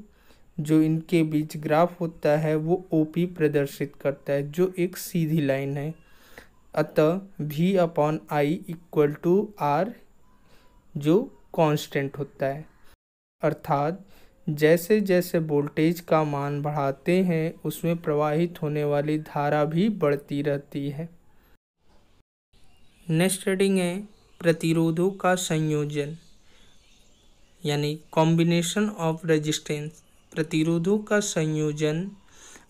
[SPEAKER 1] जो इनके बीच ग्राफ होता है वो ओ पी प्रदर्शित करता है जो एक सीधी लाइन है अतः V upon I equal to R जो कांस्टेंट होता है अर्थात जैसे जैसे वोल्टेज का मान बढ़ाते हैं उसमें प्रवाहित होने वाली धारा भी बढ़ती रहती है नेक्स्ट रीडिंग है प्रतिरोधों का संयोजन यानी कॉम्बिनेशन ऑफ रेजिस्टेंस प्रतिरोधों का संयोजन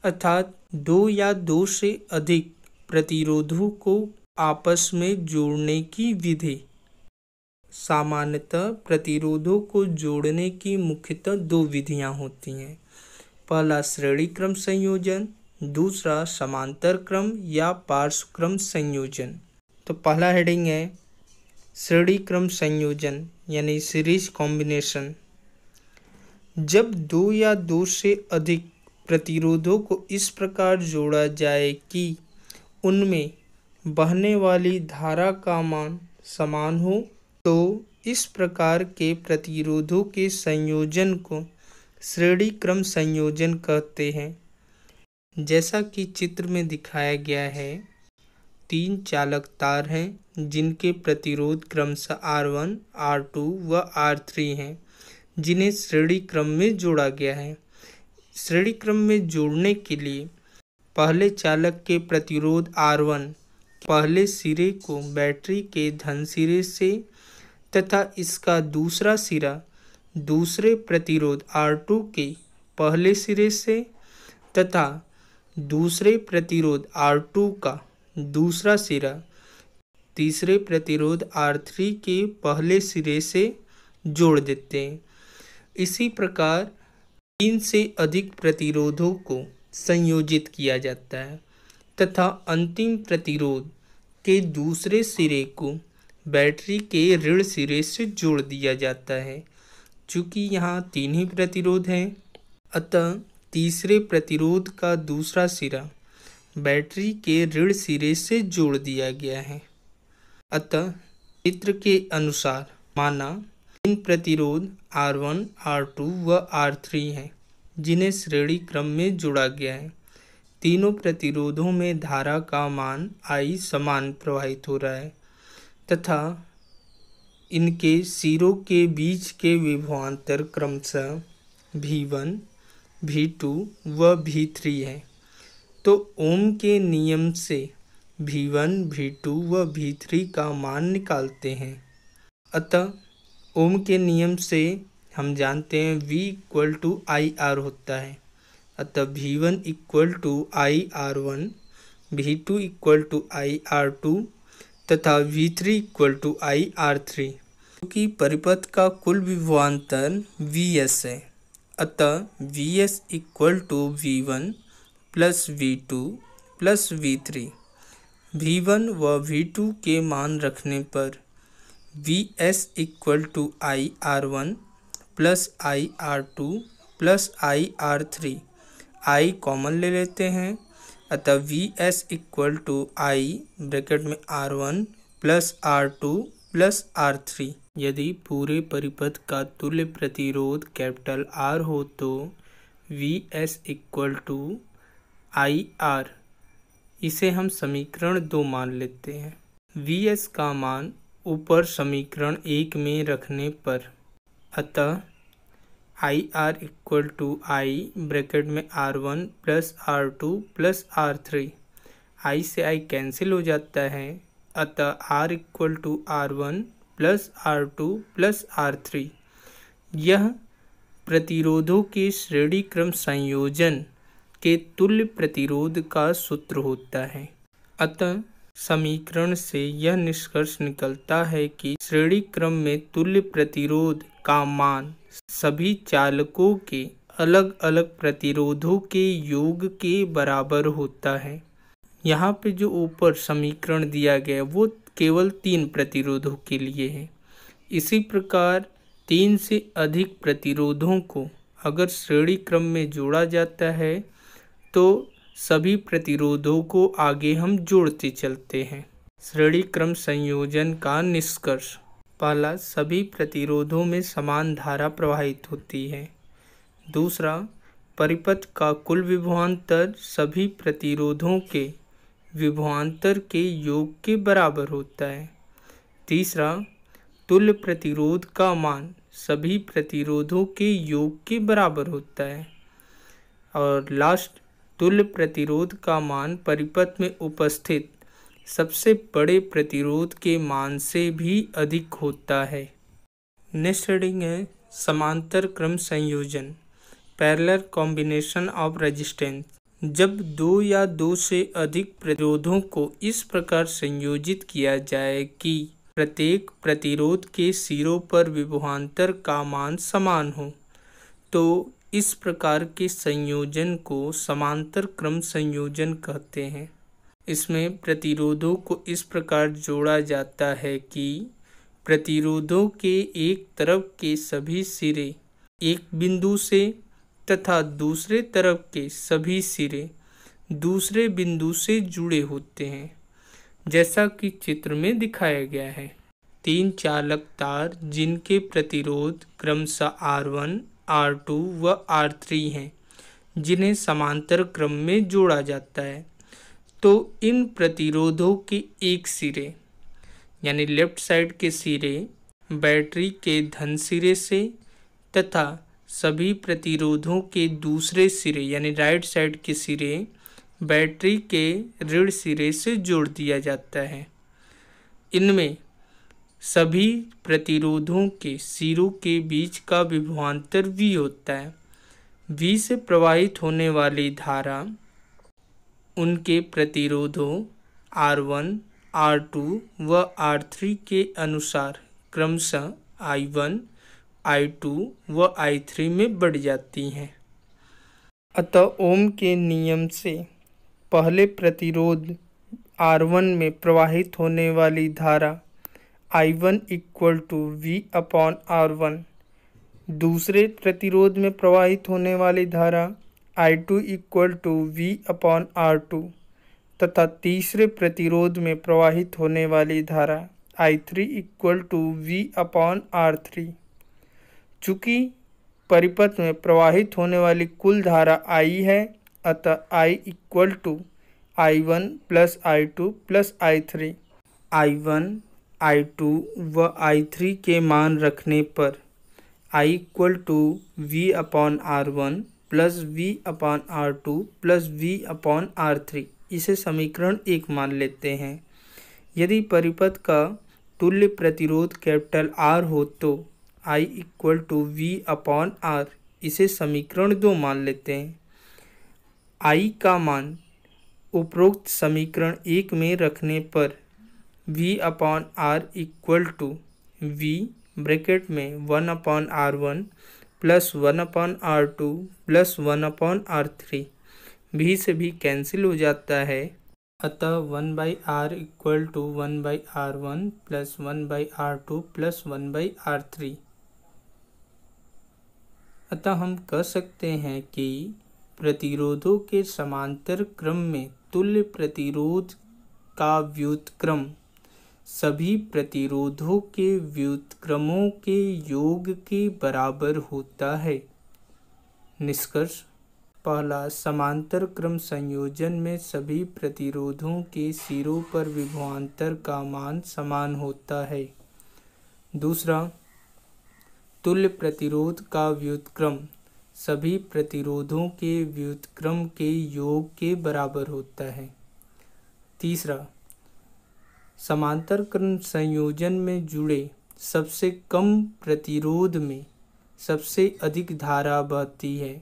[SPEAKER 1] अर्थात दो या दो से अधिक प्रतिरोधों को आपस में जोड़ने की विधि सामान्यतः प्रतिरोधों को जोड़ने की मुख्यतः दो विधियां होती हैं पहला श्रेणी क्रम संयोजन दूसरा समांतर क्रम या पार्श्व क्रम संयोजन तो पहला हेडिंग है श्रेणी क्रम संयोजन यानी सीरीज कॉम्बिनेशन जब दो या दो से अधिक प्रतिरोधों को इस प्रकार जोड़ा जाए कि उनमें बहने वाली धारा का मान समान हो तो इस प्रकार के प्रतिरोधों के संयोजन को श्रेणी क्रम संयोजन कहते हैं जैसा कि चित्र में दिखाया गया है तीन चालक तार हैं जिनके प्रतिरोध क्रमशः आर वन आर टू व आर थ्री हैं जिन्हें श्रेणी क्रम में जोड़ा गया है श्रेणी क्रम में जोड़ने के लिए पहले चालक के प्रतिरोध R1 पहले सिरे को बैटरी के धन सिरे से तथा इसका दूसरा सिरा दूसरे प्रतिरोध R2 के पहले सिरे से तथा दूसरे प्रतिरोध R2 का दूसरा सिरा तीसरे प्रतिरोध R3 के पहले सिरे से जोड़ देते हैं इसी प्रकार तीन से अधिक प्रतिरोधों को संयोजित किया जाता है तथा अंतिम प्रतिरोध के दूसरे सिरे को बैटरी के ऋण सिरे से जोड़ दिया जाता है चूँकि यहाँ तीन ही प्रतिरोध हैं अतः तीसरे प्रतिरोध का दूसरा सिरा बैटरी के ऋण सिरे से जोड़ दिया गया है अतः चित्र के अनुसार माना इन प्रतिरोध आर वन आर टू व आर थ्री हैं जिन्हें श्रेणी क्रम में जोड़ा गया है तीनों प्रतिरोधों में धारा का मान I समान प्रवाहित हो रहा है तथा इनके सिरों के बीच के विभवान्तर क्रमशः भी वन भी टू व भी थ्री है तो ओम के नियम से भी वन भी टू व भी थ्री का मान निकालते हैं अतः ओम के नियम से हम जानते हैं V equal to I R होता है अतः V one equal to I R one V two equal to I R two तथा V three equal to I R three क्योंकि परिपथ का कुल विभवान्तर वी एस है अतः V S equal to V one plus V two plus V three V one व V two के मान रखने पर V S equal to I R one plus I R two plus I R three I common ले लेते हैं अतः V S equal to I bracket में R one plus R two plus R three यदि पूरे परिपथ का तुल्य प्रतिरोध कैपिटल आर हो तो V S equal to I R इसे हम समीकरण दो मान लेते हैं वी एस का मान ऊपर समीकरण एक में रखने पर अतः I R equal to I bracket में R one plus R two plus R three I से आई कैंसिल हो जाता है अतः R equal to R one plus R two plus R three यह प्रतिरोधों के श्रेणी क्रम संयोजन के तुल्य प्रतिरोध का सूत्र होता है अतः समीकरण से यह निष्कर्ष निकलता है कि श्रेणी क्रम में तुल्य प्रतिरोध का मान सभी चालकों के अलग अलग प्रतिरोधों के योग के बराबर होता है यहाँ पे जो ऊपर समीकरण दिया गया वो केवल तीन प्रतिरोधों के लिए है इसी प्रकार तीन से अधिक प्रतिरोधों को अगर श्रेणी क्रम में जोड़ा जाता है तो सभी प्रतिरोधों को आगे हम जोड़ते चलते हैं श्रेणी क्रम संयोजन का निष्कर्ष पहला सभी प्रतिरोधों में समान धारा प्रवाहित होती है दूसरा परिपथ का कुल विभवान्तर सभी प्रतिरोधों के विभवान्तर के योग के बराबर होता है तीसरा तुल्य प्रतिरोध का मान सभी प्रतिरोधों के योग के बराबर होता है और लास्ट तुल्य प्रतिरोध का मान परिपथ में उपस्थित सबसे बड़े प्रतिरोध के मान से भी अधिक होता है निश्चिंग है समांतर क्रम संयोजन पैरलर कॉम्बिनेशन ऑफ रेजिस्टेंस जब दो या दो से अधिक प्रतिरोधों को इस प्रकार संयोजित किया जाए कि प्रत्येक प्रतिरोध के सिरों पर विभवान्तर का मान समान हो तो इस प्रकार के संयोजन को समांतर क्रम संयोजन कहते हैं इसमें प्रतिरोधों को इस प्रकार जोड़ा जाता है कि प्रतिरोधों के एक तरफ के सभी सिरे एक बिंदु से तथा दूसरे तरफ के सभी सिरे दूसरे बिंदु से जुड़े होते हैं जैसा कि चित्र में दिखाया गया है तीन चालक तार जिनके प्रतिरोध क्रमशः आर वन आर टू व आर थ्री हैं जिन्हें समांतर क्रम में जोड़ा जाता है तो इन प्रतिरोधों के एक सिरे यानी लेफ्ट साइड के सिरे बैटरी के धन सिरे से तथा सभी प्रतिरोधों के दूसरे सिरे यानी राइट साइड के सिरे बैटरी के ऋण सिरे से जोड़ दिया जाता है इनमें सभी प्रतिरोधों के सिरों के बीच का विभवान्तर भी होता है वी से प्रवाहित होने वाली धारा उनके प्रतिरोधों आर वन आर टू व आर थ्री के अनुसार क्रमशः आई वन आई टू व आई थ्री में बढ़ जाती हैं अतः ओम के नियम से पहले प्रतिरोध आर वन में प्रवाहित होने वाली धारा I one equal to we upon R one दूसरे प्रतिरोध में प्रवाहित होने वाली धारा I two equal to we upon R two तथा तीसरे प्रतिरोध में प्रवाहित होने वाली धारा I three equal to we upon R three चूँकि परिपथ में प्रवाहित होने वाली कुल धारा आई है अतः I equal to I one plus I two plus I three I one I2 व I3 के मान रखने पर I equal to we upon R one plus V upon R two plus V upon R three इसे समीकरण एक मान लेते हैं यदि परिपथ का तुल्य प्रतिरोध कैपिटल आर हो तो I equal to we upon R इसे समीकरण दो मान लेते हैं I का मान उपरोक्त समीकरण एक में रखने पर v upon R equal to v bracket में one upon R one plus one upon R two plus one upon R three V से भी कैंसिल हो जाता है अतः one by R equal to one by R one plus one by R two plus one by R three अतः हम कह सकते हैं कि प्रतिरोधों के समांतर क्रम में तुल्य प्रतिरोध का व्युतक्रम सभी प्रतिरोधों के व्युत्क्रमों के योग के बराबर होता है निष्कर्ष पहला समांतर क्रम संयोजन में सभी प्रतिरोधों के सिरों पर विभवांतर का मान समान होता है दूसरा तुल्य प्रतिरोध का व्युत्क्रम सभी प्रतिरोधों के व्युत्क्रम के योग के बराबर होता है तीसरा समांतर क्रम संयोजन में जुड़े सबसे कम प्रतिरोध में सबसे अधिक धारा बहती है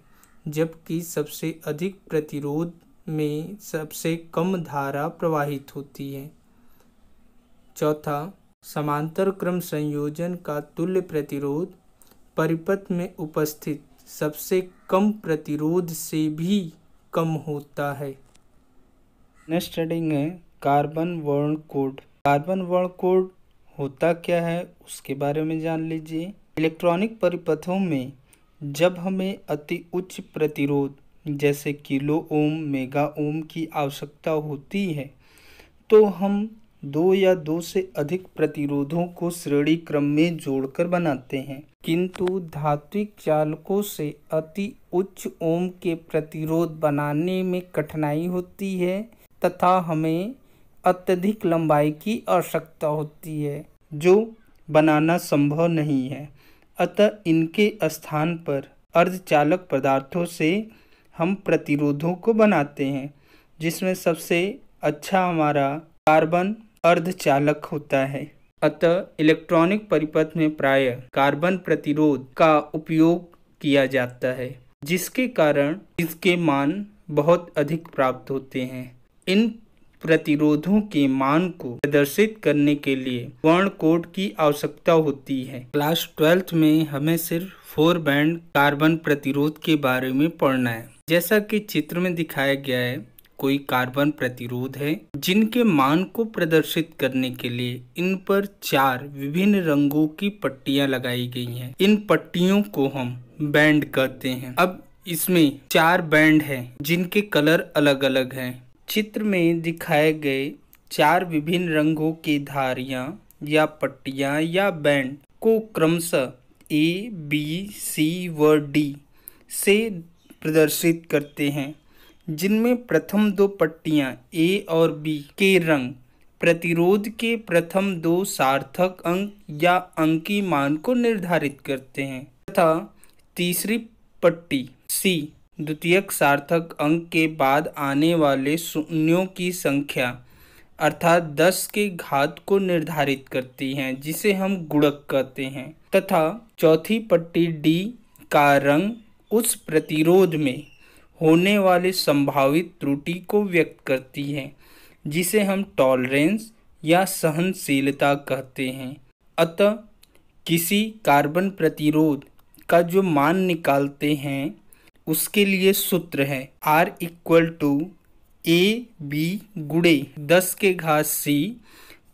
[SPEAKER 1] जबकि सबसे अधिक प्रतिरोध में सबसे कम धारा प्रवाहित होती है चौथा समांतर क्रम संयोजन का तुल्य प्रतिरोध परिपथ में उपस्थित सबसे कम प्रतिरोध से भी कम होता है नेक्स्ट रेडिंग है कार्बन वर्ण कोड कार्बन वर्ण कोड होता क्या है उसके बारे में जान लीजिए इलेक्ट्रॉनिक परिपथों में जब हमें अति उच्च प्रतिरोध जैसे किलो ओम मेगा ओम की आवश्यकता होती है तो हम दो या दो से अधिक प्रतिरोधों को श्रेणी क्रम में जोड़कर बनाते हैं किंतु धात्विक चालकों से अति उच्च ओम के प्रतिरोध बनाने में कठिनाई होती है तथा हमें अत्यधिक लंबाई की आवश्यकता होती है जो बनाना संभव नहीं है अतः इनके स्थान पर अर्धचालक पदार्थों से हम प्रतिरोधों को बनाते हैं जिसमें सबसे अच्छा हमारा कार्बन अर्धचालक होता है अतः इलेक्ट्रॉनिक परिपथ में प्राय कार्बन प्रतिरोध का उपयोग किया जाता है जिसके कारण इसके मान बहुत अधिक प्राप्त होते हैं इन प्रतिरोधों के मान को प्रदर्शित करने के लिए वर्ण कोड की आवश्यकता होती है क्लास ट्वेल्थ में हमें सिर्फ फोर बैंड कार्बन प्रतिरोध के बारे में पढ़ना है जैसा कि चित्र में दिखाया गया है कोई कार्बन प्रतिरोध है जिनके मान को प्रदर्शित करने के लिए इन पर चार विभिन्न रंगों की पट्टियां लगाई गई हैं। इन पट्टियों को हम बैंड कहते हैं अब इसमें चार बैंड हैं जिनके कलर अलग अलग हैं चित्र में दिखाए गए चार विभिन्न रंगों की धारियां या पट्टियां या बैंड को क्रमशः ए बी सी व डी से प्रदर्शित करते हैं जिनमें प्रथम दो पट्टियां ए और बी के रंग प्रतिरोध के प्रथम दो सार्थक अंक या अंकी मान को निर्धारित करते हैं तथा तीसरी पट्टी सी द्वितीयक सार्थक अंक के बाद आने वाले शून्यों की संख्या अर्थात दस के घात को निर्धारित करती हैं जिसे हम गुणक कहते हैं तथा चौथी पट्टी डी का रंग उस प्रतिरोध में होने वाले संभावित त्रुटि को व्यक्त करती है जिसे हम टॉलरेंस या सहनशीलता कहते हैं अतः किसी कार्बन प्रतिरोध का जो मान निकालते हैं उसके लिए सूत्र है R equal to A B गुड़े दस के घास C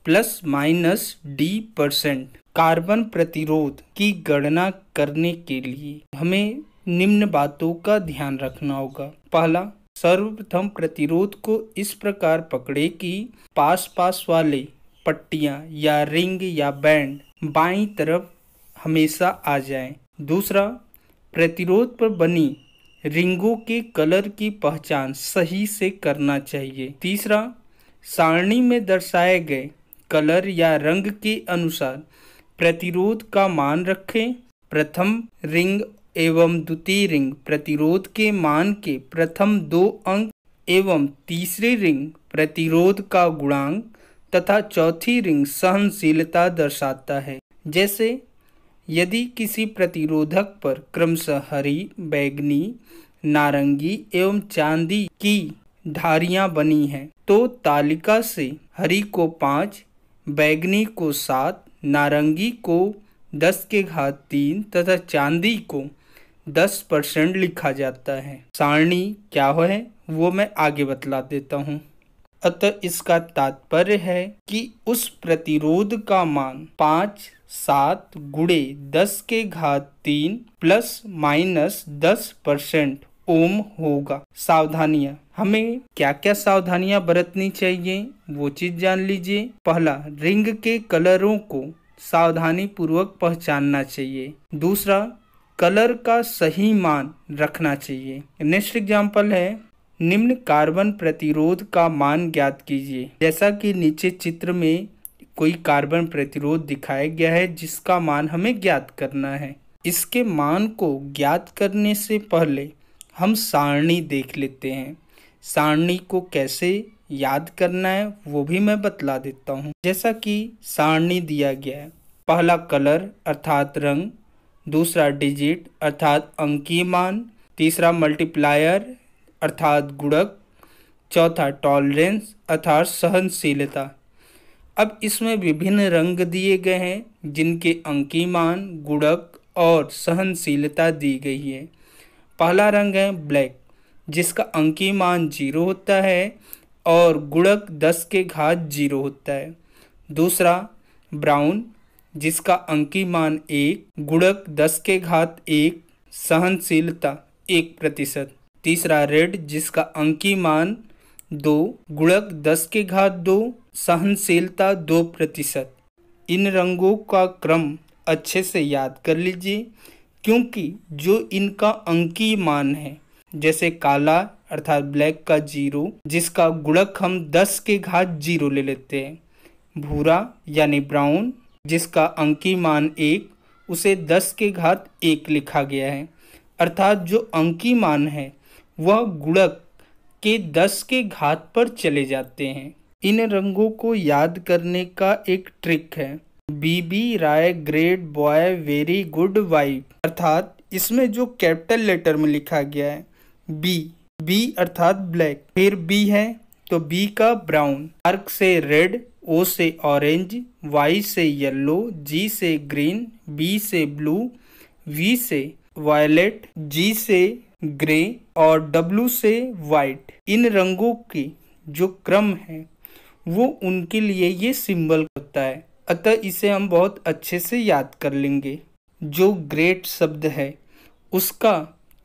[SPEAKER 1] plus minus D percent carbon प्रतिरोध की गणना करने के लिए हमें निम्न बातों का ध्यान रखना होगा पहला सर्वप्रथम प्रतिरोध को इस प्रकार पकड़े कि पास पास वाले पट्टियां या रिंग या बैंड बाई तरफ हमेशा आ जाएं। दूसरा प्रतिरोध पर बनी रिंगों के कलर की पहचान सही से करना चाहिए तीसरा सारणी में दर्शाए गए कलर या रंग के अनुसार प्रतिरोध का मान रखें प्रथम रिंग एवं द्वितीय रिंग प्रतिरोध के मान के प्रथम दो अंक एवं तीसरी रिंग प्रतिरोध का गुणांक तथा चौथी रिंग सहनशीलता दर्शाता है जैसे यदि किसी प्रतिरोधक पर क्रमशः हरी बैगनी नारंगी एवं चांदी की धारियां बनी हैं तो तालिका से हरी को पाँच बैगनी को सात नारंगी को दस के घात तीन तथा चांदी को दस परसेंट लिखा जाता है सारणी क्या है वो मैं आगे बतला देता हूँ अतः इसका तात्पर्य है कि उस प्रतिरोध का मान पाँच सात गुड़े दस के घात तीन प्लस माइनस दस परसेंट ओम होगा सावधानियां हमें क्या क्या सावधानियां बरतनी चाहिए वो चीज जान लीजिए पहला रिंग के कलरों को सावधानी पूर्वक पहचानना चाहिए दूसरा कलर का सही मान रखना चाहिए नेक्स्ट एग्जाम्पल है निम्न कार्बन प्रतिरोध का मान ज्ञात कीजिए जैसा कि नीचे चित्र में कोई कार्बन प्रतिरोध दिखाया गया है जिसका मान हमें ज्ञात करना है इसके मान को ज्ञात करने से पहले हम सारणी देख लेते हैं सारणी को कैसे याद करना है वो भी मैं बतला देता हूँ जैसा कि सारणी दिया गया है पहला कलर अर्थात रंग दूसरा डिजिट अर्थात अंकीय मान तीसरा मल्टीप्लायर अर्थात गुणक चौथा टॉलरेंस अर्थात सहनशीलता अब इसमें विभिन्न रंग दिए गए हैं जिनके अंकीमान गुड़क और सहनशीलता दी गई है पहला रंग है ब्लैक जिसका अंकीमान जीरो होता है और गुड़क दस के घात जीरो होता है दूसरा ब्राउन जिसका अंकीमान एक गुड़क दस के घात एक सहनशीलता एक प्रतिशत तीसरा रेड जिसका अंकीमान मान दो गुणक दस के घात दो सहनशीलता दो प्रतिशत इन रंगों का क्रम अच्छे से याद कर लीजिए क्योंकि जो इनका अंकीय मान है जैसे काला अर्थात ब्लैक का जीरो जिसका गुणक हम दस के घात जीरो ले लेते हैं भूरा यानी ब्राउन जिसका अंकी मान एक उसे दस के घात एक लिखा गया है अर्थात जो अंकी मान है वह गुणक के दस के घात पर चले जाते हैं इन रंगों को याद करने का एक ट्रिक है B B Roy great boy very good wife अर्थात इसमें जो कैपिटल लेटर में लिखा गया है बी बी अर्थात ब्लैक फिर बी है तो बी का ब्राउन अर्क से रेड ओ से ऑरेंज वाई से येलो जी से ग्रीन बी से ब्लू वी से वायलेट जी से ग्रे और डब्लू से वाइट इन रंगों के जो क्रम है वो उनके लिए ये सिंबल होता है अतः इसे हम बहुत अच्छे से याद कर लेंगे जो ग्रेट शब्द है उसका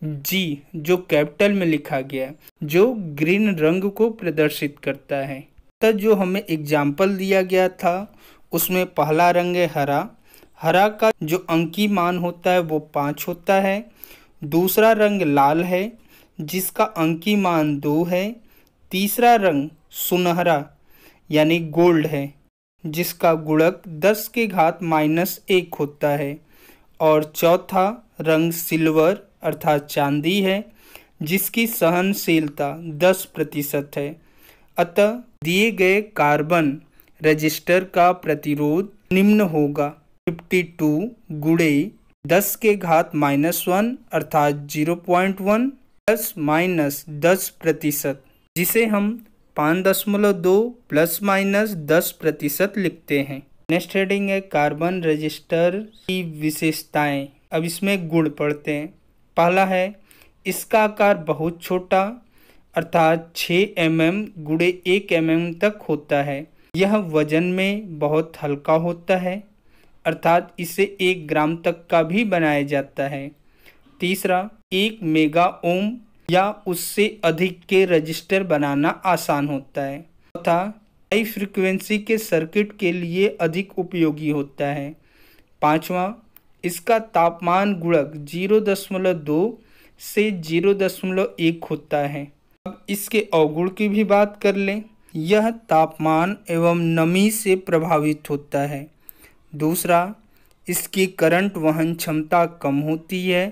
[SPEAKER 1] जी जो कैपिटल में लिखा गया है जो ग्रीन रंग को प्रदर्शित करता है तथा जो हमें एग्जाम्पल दिया गया था उसमें पहला रंग है हरा हरा का जो अंकी मान होता है वो पाँच होता है दूसरा रंग लाल है जिसका अंकी मान दो है तीसरा रंग सुनहरा यानी गोल्ड है जिसका गुणक दस के घात माइनस एक होता है और चौथा रंग सिल्वर अर्थात चांदी है जिसकी सहनशीलता दस प्रतिशत है अतः दिए गए कार्बन रजिस्टर का प्रतिरोध निम्न होगा फिफ्टी टू गुड़े दस के घात माइनस वन अर्थात zero point one plus minus दस प्रतिशत जिसे हम पाँच दशमलव दो प्लस माइनस दस प्रतिशत लिखते हैं नेक्स्ट हेडिंग है कार्बन रजिस्टर की विशेषताएं अब इसमें गुण पढ़ते हैं पहला है इसका आकार बहुत छोटा अर्थात छः एम एम गुड़े एक एम एम तक होता है यह वजन में बहुत हल्का होता है अर्थात इसे एक ग्राम तक का भी बनाया जाता है तीसरा एक मेगा ओम या उससे अधिक के रजिस्टर बनाना आसान होता है तथा हाई फ्रिक्वेंसी के सर्किट के लिए अधिक उपयोगी होता है पाँचवा इसका तापमान गुणक जीरो दशमलव दो से जीरो दशमलव एक होता है अब इसके अवगुण की भी बात कर लें यह तापमान एवं नमी से प्रभावित होता है दूसरा इसकी करंट वहन क्षमता कम होती है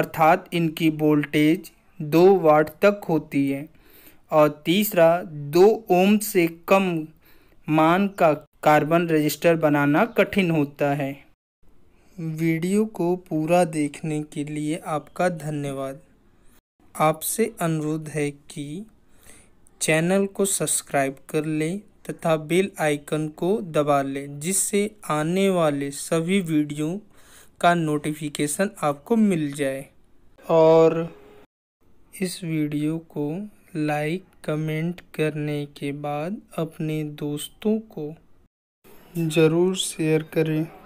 [SPEAKER 1] अर्थात इनकी वोल्टेज दो वाट तक होती है और तीसरा दो ओम से कम मान का कार्बन रजिस्टर बनाना कठिन होता है वीडियो को पूरा देखने के लिए आपका धन्यवाद आपसे अनुरोध है कि चैनल को सब्सक्राइब कर लें तथा बेल आइकन को दबा लें जिससे आने वाले सभी वीडियो का नोटिफिकेशन आपको मिल जाए और इस वीडियो को लाइक कमेंट करने के बाद अपने दोस्तों को ज़रूर शेयर करें